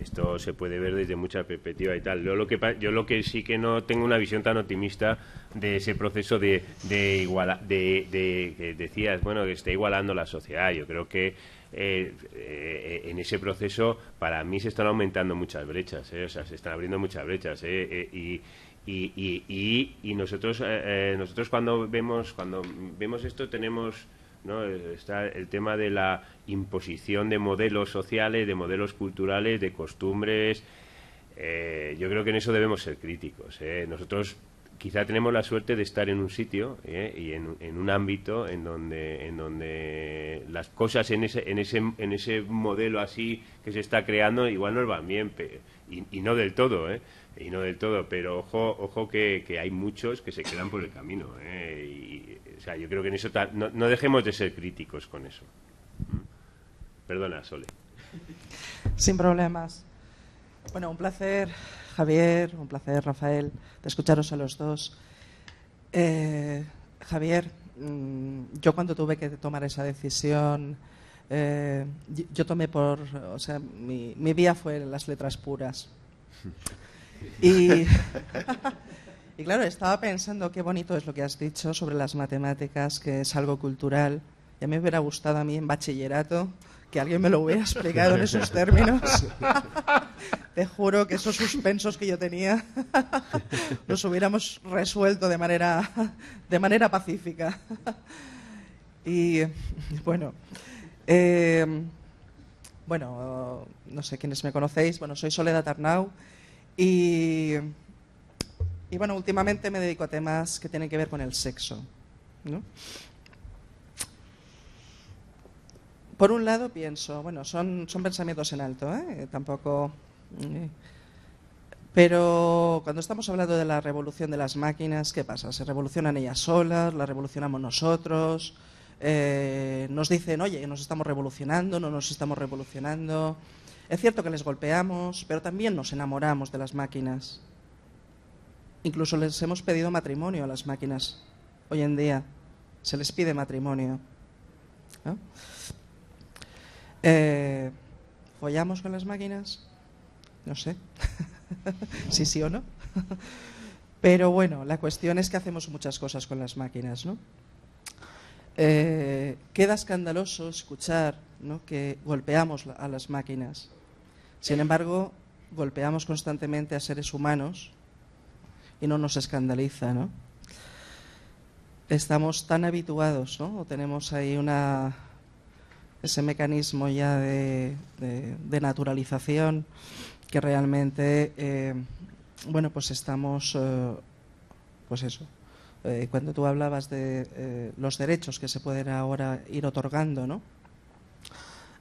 Esto se puede ver desde mucha perspectiva y tal. Yo lo que, yo lo que sí que no tengo una visión tan optimista de ese proceso de, de de, de, decías, bueno, que está igualando la sociedad. Yo creo que eh, eh, en ese proceso para mí se están aumentando muchas brechas, eh. o sea, se están abriendo muchas brechas. y, y, y, nosotros nosotros cuando vemos cuando vemos esto tenemos eh, está el tema de la imposición de modelos sociales, de modelos culturales, de costumbres. Eh, yo creo que en eso debemos ser críticos. ¿eh? Nosotros quizá tenemos la suerte de estar en un sitio y en, un ámbito en donde, en donde las cosas en ese, en, ese, en ese modelo así que se está creando igual nos van bien y, no del todo y no del todo, pero ojo, ojo que, hay muchos que se quedan por el camino. ¿eh? Y, o sea, yo creo que en eso no, no, dejemos de ser críticos con eso. ¿Mm? Perdona, Sole. Sin problemas. Bueno, un placer, Javier, un placer, Rafael, de escucharos a los dos. Eh, Javier, mm, yo cuando tuve que tomar esa decisión, eh, yo tomé por, o sea, mi, mi vía fue las letras puras. Y, claro, estaba pensando qué bonito es lo que has dicho sobre las matemáticas, que es algo cultural. Ya me hubiera gustado a mí en bachillerato que alguien me lo hubiera explicado en esos términos. Te juro que esos suspensos que yo tenía los hubiéramos resuelto de manera, de manera pacífica. Y bueno, eh, bueno, no sé quiénes me conocéis. Bueno, soy Soledad Arnau. Y, bueno, últimamente me dedico a temas que tienen que ver con el sexo. ¿no? Por un lado pienso, bueno, son, pensamientos en alto, ¿eh? tampoco... Eh, pero cuando estamos hablando de la revolución de las máquinas, ¿qué pasa? ¿Se revolucionan ellas solas? ¿La revolucionamos nosotros? Eh, nos dicen, oye, nos estamos revolucionando, no nos estamos revolucionando. Es cierto que les golpeamos, pero también nos enamoramos de las máquinas. Incluso les hemos pedido matrimonio a las máquinas. Hoy en día se les pide matrimonio. Eh, ¿Follamos con las máquinas? No sé. sí, sí o no. Pero bueno, la cuestión es que hacemos muchas cosas con las máquinas, ¿no? Eh, queda escandaloso escuchar que golpeamos a las máquinas. Sin embargo, golpeamos constantemente a seres humanos y no nos escandaliza. ¿no? Estamos tan habituados, ¿no? o tenemos ahí una, ese mecanismo ya de, naturalización que realmente, eh, bueno, pues estamos, eh, pues eso, eh, cuando tú hablabas de los derechos que se pueden ahora ir otorgando, ¿no?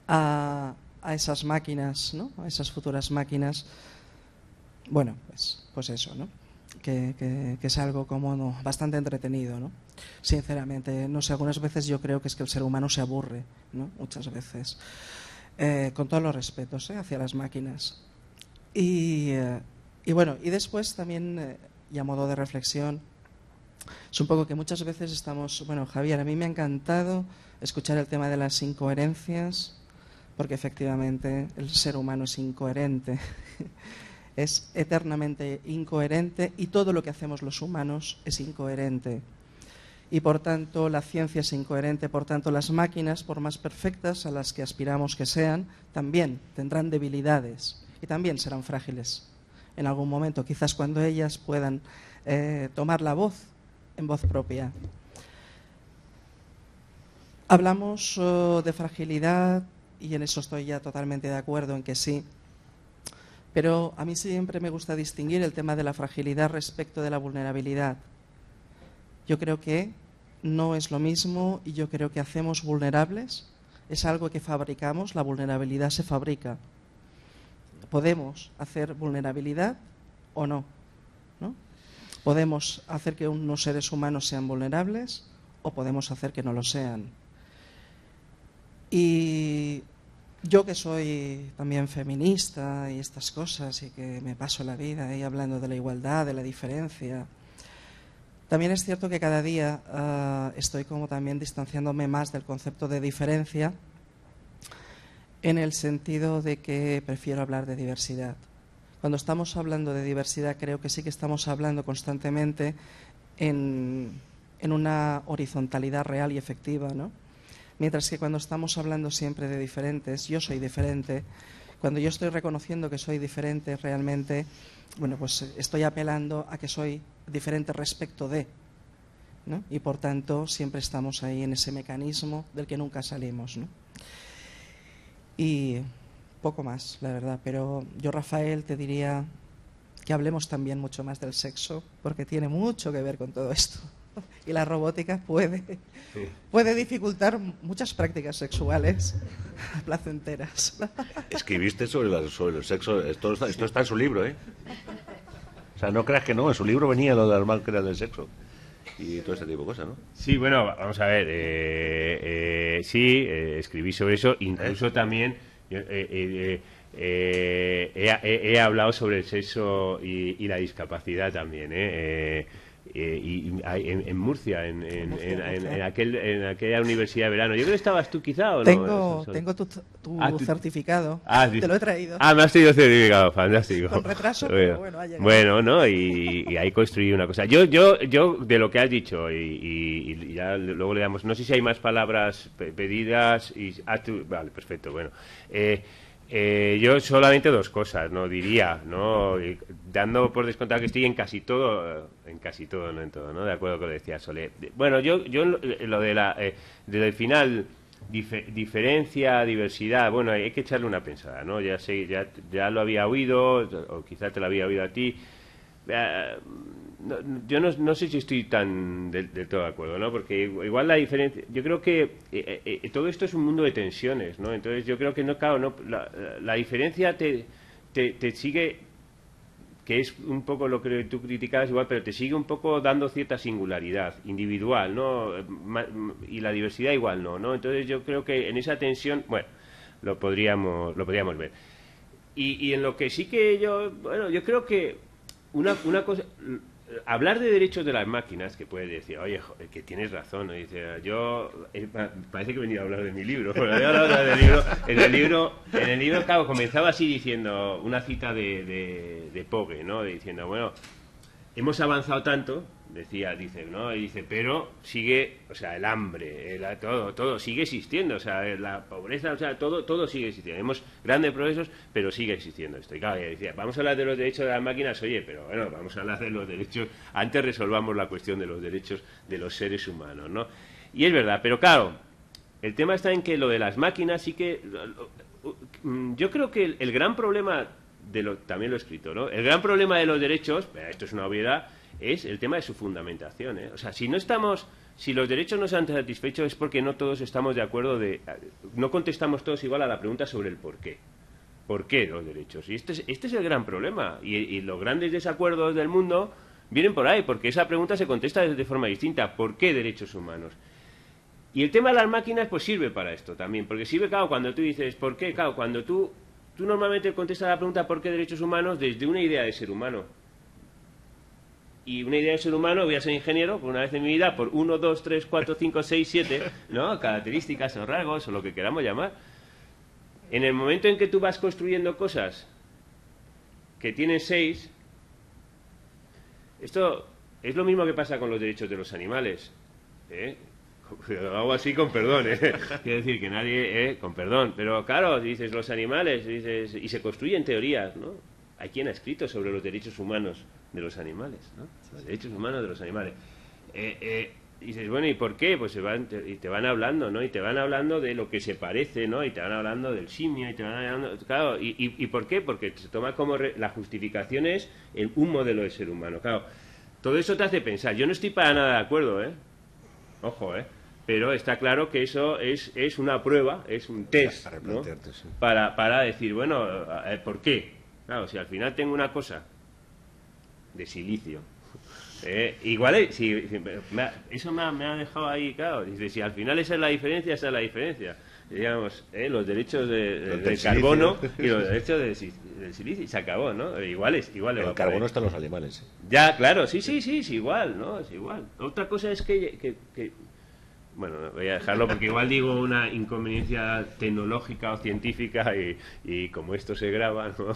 a, esas máquinas, a esas futuras máquinas. Bueno, pues, pues eso, ¿no? Que, es algo como bastante entretenido, ¿no? Sinceramente, no sé, algunas veces yo creo que es que el ser humano se aburre, ¿no? Muchas veces. Eh, con todos los respetos ¿eh? hacia las máquinas. Y, eh, y, bueno, y después también, y a modo de reflexión, es un poco que muchas veces estamos, bueno, Javier, a mí me ha encantado escuchar el tema de las incoherencias, porque efectivamente el ser humano es incoherente, es eternamente incoherente y todo lo que hacemos los humanos es incoherente. Y por tanto la ciencia es incoherente, por tanto las máquinas, por más perfectas a las que aspiramos que sean, también tendrán debilidades y también serán frágiles en algún momento, quizás cuando ellas puedan eh, tomar la voz en voz propia. Hablamos oh, de fragilidad, y en eso estoy ya totalmente de acuerdo en que sí. Pero a mí siempre me gusta distinguir el tema de la fragilidad respecto de la vulnerabilidad. Yo creo que no es lo mismo y yo creo que hacemos vulnerables. Es algo que fabricamos, la vulnerabilidad se fabrica. Podemos hacer vulnerabilidad o no. Podemos hacer que unos seres humanos sean vulnerables o podemos hacer que no lo sean. Y yo que soy también feminista y estas cosas y que me paso la vida ahí hablando de la igualdad, de la diferencia, también es cierto que cada día eh, estoy como también distanciándome más del concepto de diferencia en el sentido de que prefiero hablar de diversidad. Cuando estamos hablando de diversidad creo que sí que estamos hablando constantemente en, en una horizontalidad real y efectiva, ¿no? Mientras que cuando estamos hablando siempre de diferentes, yo soy diferente, cuando yo estoy reconociendo que soy diferente realmente, bueno, pues eh, estoy apelando a que soy diferente respecto de. Y por tanto, siempre estamos ahí en ese mecanismo del que nunca salimos. Y poco más, la verdad. Pero yo, Rafael, te diría que hablemos también mucho más del sexo, porque tiene mucho que ver con todo esto. y la robótica puede, puede dificultar muchas prácticas sexuales placenteras. Escribiste sobre, el sexo, esto, está, esto está en su libro, ¿eh? O sea, no creas que no, en su libro venía lo de las máscaras del sexo y todo ese tipo de cosas, ¿no? Sí, bueno, vamos a ver, eh, eh sí, eh, escribí sobre eso, incluso ¿Eh? también... He, hablado sobre el sexo y, y la discapacidad también. ¿eh? Eh, y, en, Murcia, en, en, aquel, en aquella universidad de verano. Yo creo que estabas tú quizá, ¿o no? Tengo, tu, tu ah, certificado, ah, te lo he traído. Ah, me has traído certificado, fantástico. Con retraso, bueno, pero bueno, ¿no? Y, y, ahí construí una cosa. Yo, yo, yo de lo que has dicho, y, ya luego le damos, no sé si hay más palabras pedidas, y ah, vale, perfecto, bueno. Eh, eh, yo solamente dos cosas, no diría, ¿no? dando por descontado que estoy en casi todo, eh, en casi todo, no en todo, ¿no? De acuerdo con lo que decía Sole. Bueno, yo, yo eh, lo de la, desde final, diferencia, diversidad, bueno, hay que echarle una pensada, ¿no? Ya sé, ya, ya lo había oído, o quizás te lo había oído a ti yo no, sé si estoy tan del, todo de acuerdo, ¿no? Porque igual la diferencia... Yo creo que eh, eh, eh, todo esto es un mundo de tensiones, ¿no? Entonces yo creo que no, claro, no, la, diferencia te, te, sigue que es un poco lo que tú criticabas igual, pero te sigue un poco dando cierta singularidad individual, ¿no? Y la diversidad igual no, ¿no? Entonces yo creo que en esa tensión, bueno, lo podríamos, lo podríamos ver. Y, y en lo que sí que yo, bueno, yo creo que una, una cosa, hablar de derechos de las máquinas, que puede decir, oye, eh, que tienes razón, dice, yo, eh, parece que he venido a hablar de mi libro, del libro, en el libro, en el libro, cabo comenzaba así diciendo, una cita de, de, de Pogue, ¿no? Diciendo, bueno, hemos avanzado tanto decía, dice, ¿no? Y dice, pero sigue, o sea, el hambre, el, todo, todo sigue existiendo, o sea, la pobreza, o sea, todo, todo sigue existiendo. Hemos grandes progresos, pero sigue existiendo esto. Y claro, decía, vamos a hablar de los derechos de las máquinas, oye, pero bueno, vamos a hablar de los derechos, antes resolvamos la cuestión de los derechos de los seres humanos, ¿no? Y es verdad, pero claro, el tema está en que lo de las máquinas sí que... Mm, yo creo que el, gran problema de lo, también lo he escrito, ¿no? El gran problema de los derechos, esto es una obviedad, es el tema de su fundamentación. ¿eh? O sea, si no estamos, si los derechos no se han satisfecho es porque no todos estamos de acuerdo de, no contestamos todos igual a la pregunta sobre el por qué. ¿Por qué los derechos? Y este es, este el gran problema. Y, los grandes desacuerdos del mundo vienen por ahí, porque esa pregunta se contesta de, forma distinta. ¿Por qué derechos humanos? Y el tema de las máquinas pues sirve para esto también, porque sirve, claro, cuando tú dices, ¿por qué? Claro, cuando tú, tú normalmente contestas la pregunta ¿por qué derechos humanos? desde una idea de ser humano y una idea de ser humano, voy a ser ingeniero por una vez en mi vida, por 1, 2, 3, 4, 5, 6, 7, ¿no? Características o rasgos o lo que queramos llamar. En el momento en que tú vas construyendo cosas que tienen 6, esto es lo mismo que pasa con los derechos de los animales. Lo ¿eh? hago así con perdón, ¿eh? Quiero decir que nadie, ¿eh? con perdón. Pero claro, dices los animales, y se construyen teorías, ¿no? Hay quien ha escrito sobre los derechos humanos de los animales, ¿no? los derechos humanos de los animales. Eh, eh, y dices, bueno, ¿y por qué? Pues se van, te, y te van hablando, ¿no? Y te van hablando de lo que se parece, ¿no? Y te van hablando del simio, y te van hablando... Claro, ¿y, por qué? Porque se toma como... la justificación es el, un modelo de ser humano, claro. Todo eso te hace pensar. Yo no estoy para nada de acuerdo, ¿eh? Ojo, ¿eh? Pero está claro que eso es, una prueba, es un test, para, ¿no? para decir, bueno, eh, ¿por qué? Claro, si al final tengo una cosa de silicio. Eh, igual, es... si eso me ha, dejado ahí, claro. Dice, si al final esa es la diferencia, esa es la diferencia. Digamos, eh, los derechos de, carbono y los derechos de, silicio. Y se acabó, ¿no? Eh, igual es, igual. El carbono en los alemanes. Ya, claro, sí, sí, sí, es igual, ¿no? Es igual. Otra cosa es que, que bueno, voy a dejarlo porque igual digo una inconveniencia tecnológica o científica y, como esto se graba, ¿no?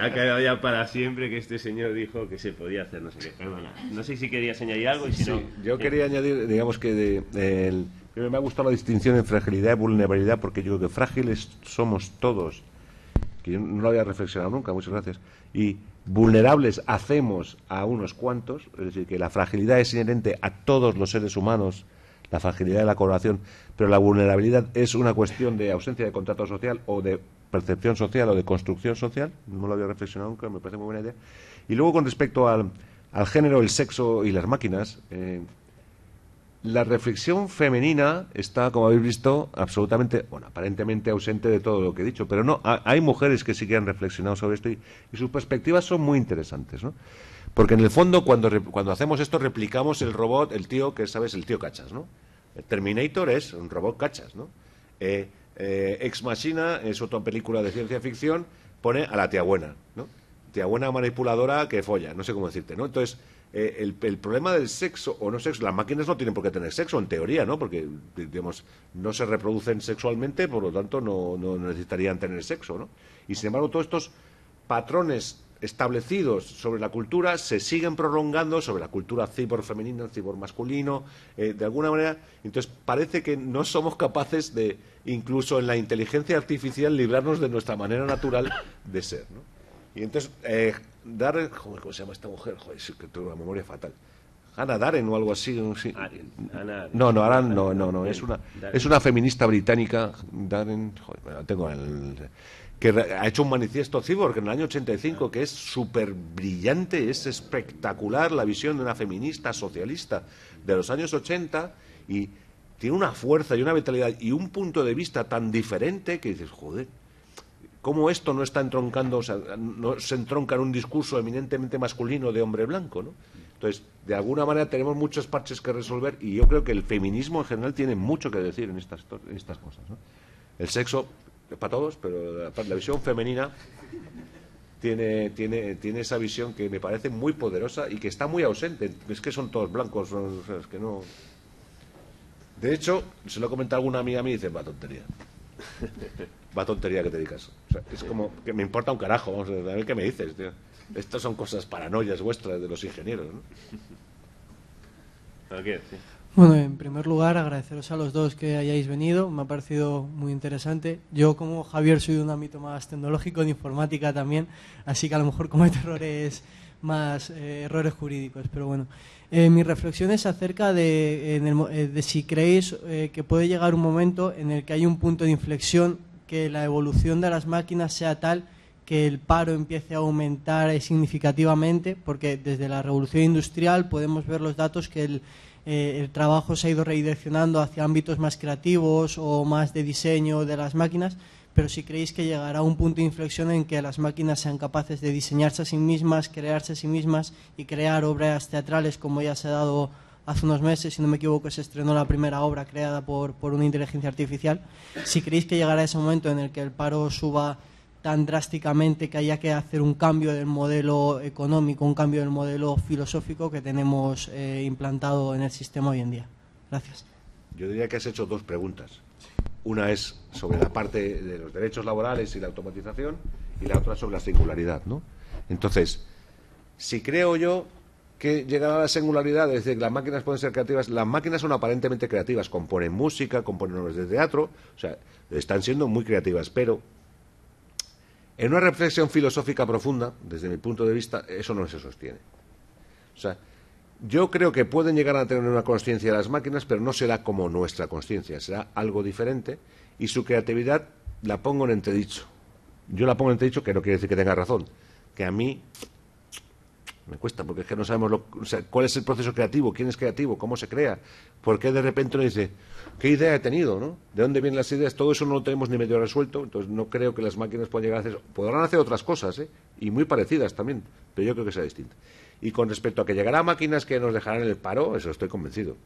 ha quedado ya para siempre que este señor dijo que se podía hacer no sé qué. No sé si querías añadir algo y si Yo quería añadir, digamos que me ha gustado la distinción entre fragilidad y vulnerabilidad porque yo creo que frágiles somos todos, que yo no lo había reflexionado nunca, muchas gracias, y vulnerables hacemos a unos cuantos, es decir, que la fragilidad es inherente a todos los seres humanos la fragilidad de la colaboración, pero la vulnerabilidad es una cuestión de ausencia de contrato social o de percepción social o de construcción social. No lo había reflexionado nunca, me parece muy buena idea. Y luego con respecto al, género, el sexo y las máquinas, eh, la reflexión femenina está, como habéis visto, absolutamente, bueno, aparentemente ausente de todo lo que he dicho, pero no, hay mujeres que sí que han reflexionado sobre esto y sus perspectivas son muy interesantes, ¿no? Porque en el fondo, cuando, cuando hacemos esto, replicamos el robot, el tío que, ¿sabes? El tío cachas, ¿no? El Terminator es un robot cachas, ¿no? Eh, eh, Ex Machina es otra película de ciencia ficción, pone a la tía buena, ¿no? Tía buena manipuladora que folla, no sé cómo decirte, ¿no? Entonces, eh, el, problema del sexo o no sexo, las máquinas no tienen por qué tener sexo en teoría, ¿no? Porque, digamos, no se reproducen sexualmente, por lo tanto no, no necesitarían tener sexo, ¿no? Y sin embargo, todos estos patrones establecidos sobre la cultura se siguen prolongando sobre la cultura cibor femenina, cibor masculino, eh, de alguna manera. Entonces parece que no somos capaces de, incluso en la inteligencia artificial, librarnos de nuestra manera natural de ser. ¿no? Y entonces, eh, ¿cómo se llama esta mujer? Joder, que tengo una memoria fatal. Ana Darren o algo así. no, no, Aran, no, no, no, es una, es una feminista británica. Darren, joder, tengo el que ha hecho un manifiesto Cyborg en el año 85 que es súper brillante, es espectacular la visión de una feminista socialista de los años 80 y tiene una fuerza y una vitalidad y un punto de vista tan diferente que dices, joder, ¿cómo esto no está entroncando, o sea, no se entronca en un discurso eminentemente masculino de hombre blanco, ¿no? Entonces, de alguna manera tenemos muchas parches que resolver y yo creo que el feminismo en general tiene mucho que decir en estas, en estas cosas, ¿no? El sexo para todos, pero la, visión femenina tiene, tiene, tiene esa visión que me parece muy poderosa y que está muy ausente. Es que son todos blancos, que no. De hecho, se lo he comentado a alguna amiga mí y dice, va tontería. va tontería que te digas. O es como que me importa un carajo, vamos a ver qué me dices, tío. Estas son cosas paranoias vuestras de los ingenieros, ¿no? Bueno, en primer lugar, agradeceros a los dos que hayáis venido. Me ha parecido muy interesante. Yo, como Javier, soy de un ámbito más tecnológico, de informática también, así que a lo mejor cometo errores más eh, errores jurídicos. Pero bueno, eh, mi reflexión es acerca de, eh, si creéis que puede llegar un momento en el que hay un punto de inflexión, que la evolución de las máquinas sea tal que el paro empiece a aumentar significativamente, porque desde la revolución industrial podemos ver los datos que el eh, el trabajo se ha ido redireccionando hacia ámbitos más creativos o más de diseño de las máquinas, pero si creéis que llegará un punto de inflexión en que las máquinas sean capaces de diseñarse a sí mismas, crearse a sí mismas y crear obras teatrales como ya se ha dado hace unos meses, si no me equivoco, se estrenó la primera obra creada por, por una inteligencia artificial. Si creéis que llegará ese momento en el que el paro suba tan drásticamente que haya que hacer un cambio del modelo económico, un cambio del modelo filosófico que tenemos eh, implantado en el sistema hoy en día. Gracias. Yo diría que has hecho dos preguntas. Una es sobre la parte de los derechos laborales y la automatización y la otra sobre la singularidad, ¿no? Entonces, si creo yo que llegará a la singularidad, es decir, las máquinas pueden ser creativas, las máquinas son aparentemente creativas, componen música, componen obras de teatro, o sea, están siendo muy creativas, pero en una reflexión filosófica profunda, desde mi punto de vista, eso no se sostiene. O sea, yo creo que pueden llegar a tener una conciencia las máquinas, pero no será como nuestra conciencia, será algo diferente y su creatividad la pongo en entredicho. Yo la pongo en entredicho, que no quiere decir que tenga razón, que a mí me cuesta, porque es que no sabemos cuál es el proceso creativo, quién es creativo, cómo se crea, Porque qué de repente uno dice, ¿qué idea he tenido? ¿De dónde vienen las ideas? Todo eso no lo tenemos ni medio resuelto, entonces no creo que las máquinas puedan llegar a hacer eso. Podrán hacer otras cosas, ¿eh? y muy parecidas también, pero yo creo que sea distinto. Y con respecto a que llegará máquinas que nos dejarán el paro, eso estoy convencido.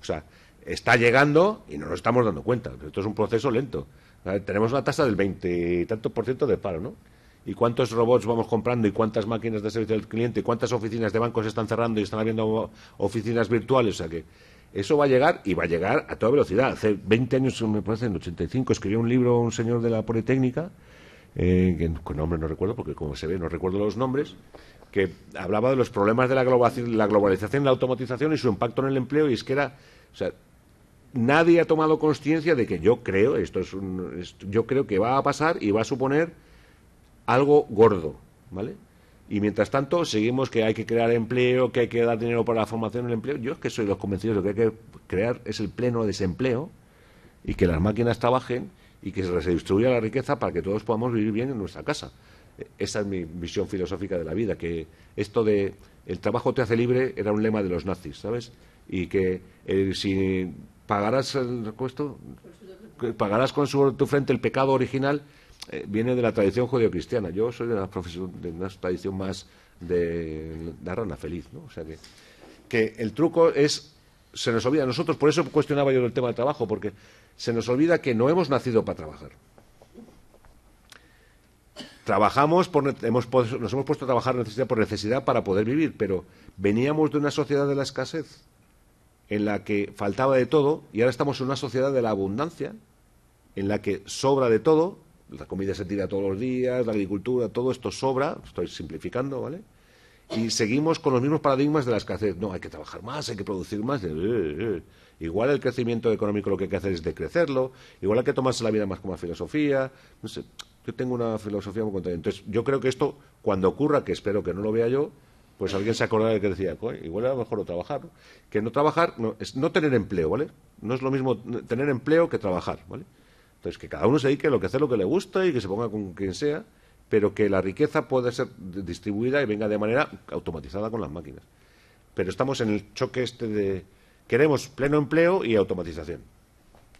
O sea, está llegando y no nos estamos dando cuenta, pero esto es un proceso lento. Tenemos una tasa del 20 y tanto por ciento de paro, ¿no? y cuántos robots vamos comprando y cuántas máquinas de servicio al cliente, y cuántas oficinas de bancos están cerrando y están abriendo oficinas virtuales. O sea que eso va a llegar y va a llegar a toda velocidad. Hace 20 años, me parece, en 85, escribió un libro un señor de la Politécnica, eh, con nombre no recuerdo, porque como se ve no recuerdo los nombres, que hablaba de los problemas de la, la globalización, la automatización y su impacto en el empleo. Y es que era. O sea, nadie ha tomado conciencia de que yo creo, esto es, un, yo creo que va a pasar y va a suponer algo gordo, ¿vale? Y mientras tanto, seguimos que hay que crear empleo, que hay que dar dinero para la formación el empleo. Yo es que soy los convencidos de lo que hay que crear es el pleno desempleo y que las máquinas trabajen y que se redistribuya la riqueza para que todos podamos vivir bien en nuestra casa. E, esa es mi visión filosófica de la vida, que esto de el trabajo te hace libre era un lema de los nazis, ¿sabes? Y que eh, si pagarás el, pagarás con su, tu frente el pecado original, eh, viene de la tradición judeocristiana. Yo soy de una, profesión, de una tradición más de la rana feliz, ¿no? O sea que, el truco es se nos olvida. Nosotros, por eso cuestionaba yo el tema del trabajo, porque se nos olvida que no hemos nacido para trabajar. Trabajamos, por, nos hemos puesto a trabajar necesidad por necesidad para poder vivir, pero veníamos de una sociedad de la escasez, en la que faltaba de todo, y ahora estamos en una sociedad de la abundancia, en la que sobra de todo la comida se tira todos los días, la agricultura, todo esto sobra, estoy simplificando, ¿vale? Y seguimos con los mismos paradigmas de la escasez. No, hay que trabajar más, hay que producir más. Eh, eh, eh. Igual el crecimiento económico lo que hay que hacer es decrecerlo, igual hay que tomarse la vida más como filosofía. No sé, yo tengo una filosofía muy contraria. Entonces, yo creo que esto, cuando ocurra, que espero que no lo vea yo, pues alguien se acordará de que decía, igual era mejor no trabajar. Que no trabajar no, es no tener empleo, ¿vale? No es lo mismo tener empleo que trabajar, ¿vale? Entonces, que cada uno se dedique a lo que hace lo que le gusta y que se ponga con quien sea, pero que la riqueza pueda ser distribuida y venga de manera automatizada con las máquinas. Pero estamos en el choque este de queremos pleno empleo y automatización.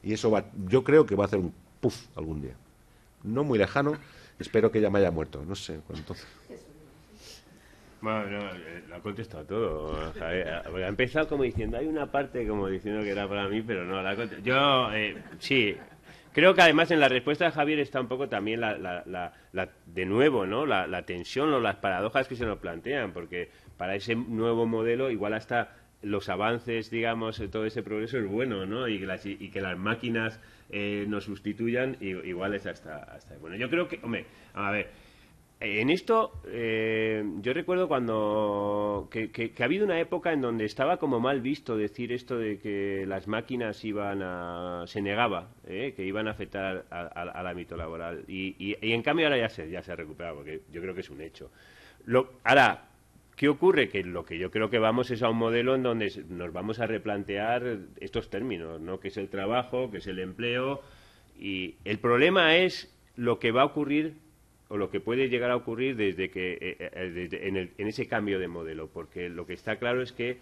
Y eso va, yo creo que va a hacer un puff algún día. No muy lejano, espero que ya me haya muerto, no sé, entonces. Bueno, eh, lo ha contestado todo. Eh, ha empezado como diciendo, hay una parte como diciendo que era para mí, pero no, Yo, eh, sí, Creo que además en la respuesta de Javier está un poco también la, de nuevo, ¿no? La, tensión o las paradojas que se nos plantean, porque para ese nuevo modelo igual hasta los avances, digamos, todo ese progreso es bueno, ¿no? Y que las, máquinas eh, nos sustituyan, y, igual es hasta, hasta... Bueno, yo creo que, hombre, a ver en esto, eh, yo recuerdo cuando que, ha habido una época en donde estaba como mal visto decir esto de que las máquinas iban a, se negaba, eh, que iban a afectar al ámbito laboral. Y, en cambio ahora ya se, ya se ha recuperado, porque yo creo que es un hecho. Lo, ahora, ¿Qué ocurre? Que lo que yo creo que vamos es a un modelo en donde nos vamos a replantear estos términos, ¿no? Que es el trabajo, que es el empleo. Y el problema es lo que va a ocurrir o lo que puede llegar a ocurrir desde que eh, eh, eh, en, ese cambio de modelo, porque lo que está claro es que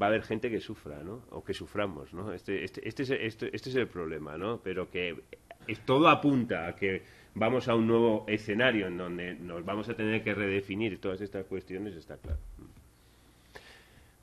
va a haber gente que sufra, ¿no? O que suframos, ¿no? Este, este, este, es, este, este el problema, ¿no? Pero que todo apunta a que vamos a un nuevo escenario en donde nos vamos a tener que redefinir todas estas cuestiones, está claro.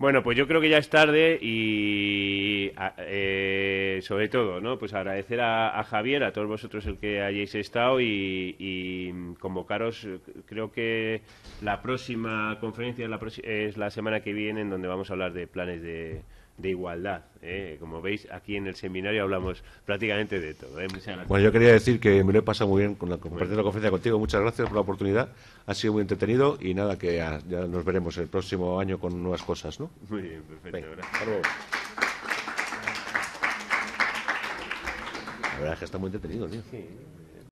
Bueno, pues yo creo que ya es tarde y eh, sobre todo, ¿no? Pues agradecer a, Javier, a todos vosotros el que hayáis estado y, convocaros. Creo que la próxima conferencia es la, es la semana que viene en donde vamos a hablar de planes de, de igualdad. ¿eh? Como veis, aquí en el seminario hablamos prácticamente de todo. ¿eh? Bueno, yo quería decir que me lo he pasado muy bien con la, conferencia contigo. Muchas gracias por la oportunidad. Ha sido muy entretenido y nada, que ya, nos veremos el próximo año con nuevas cosas. ¿no? Muy bien, perfecto. La verdad es que está muy entretenido, tío. Sí.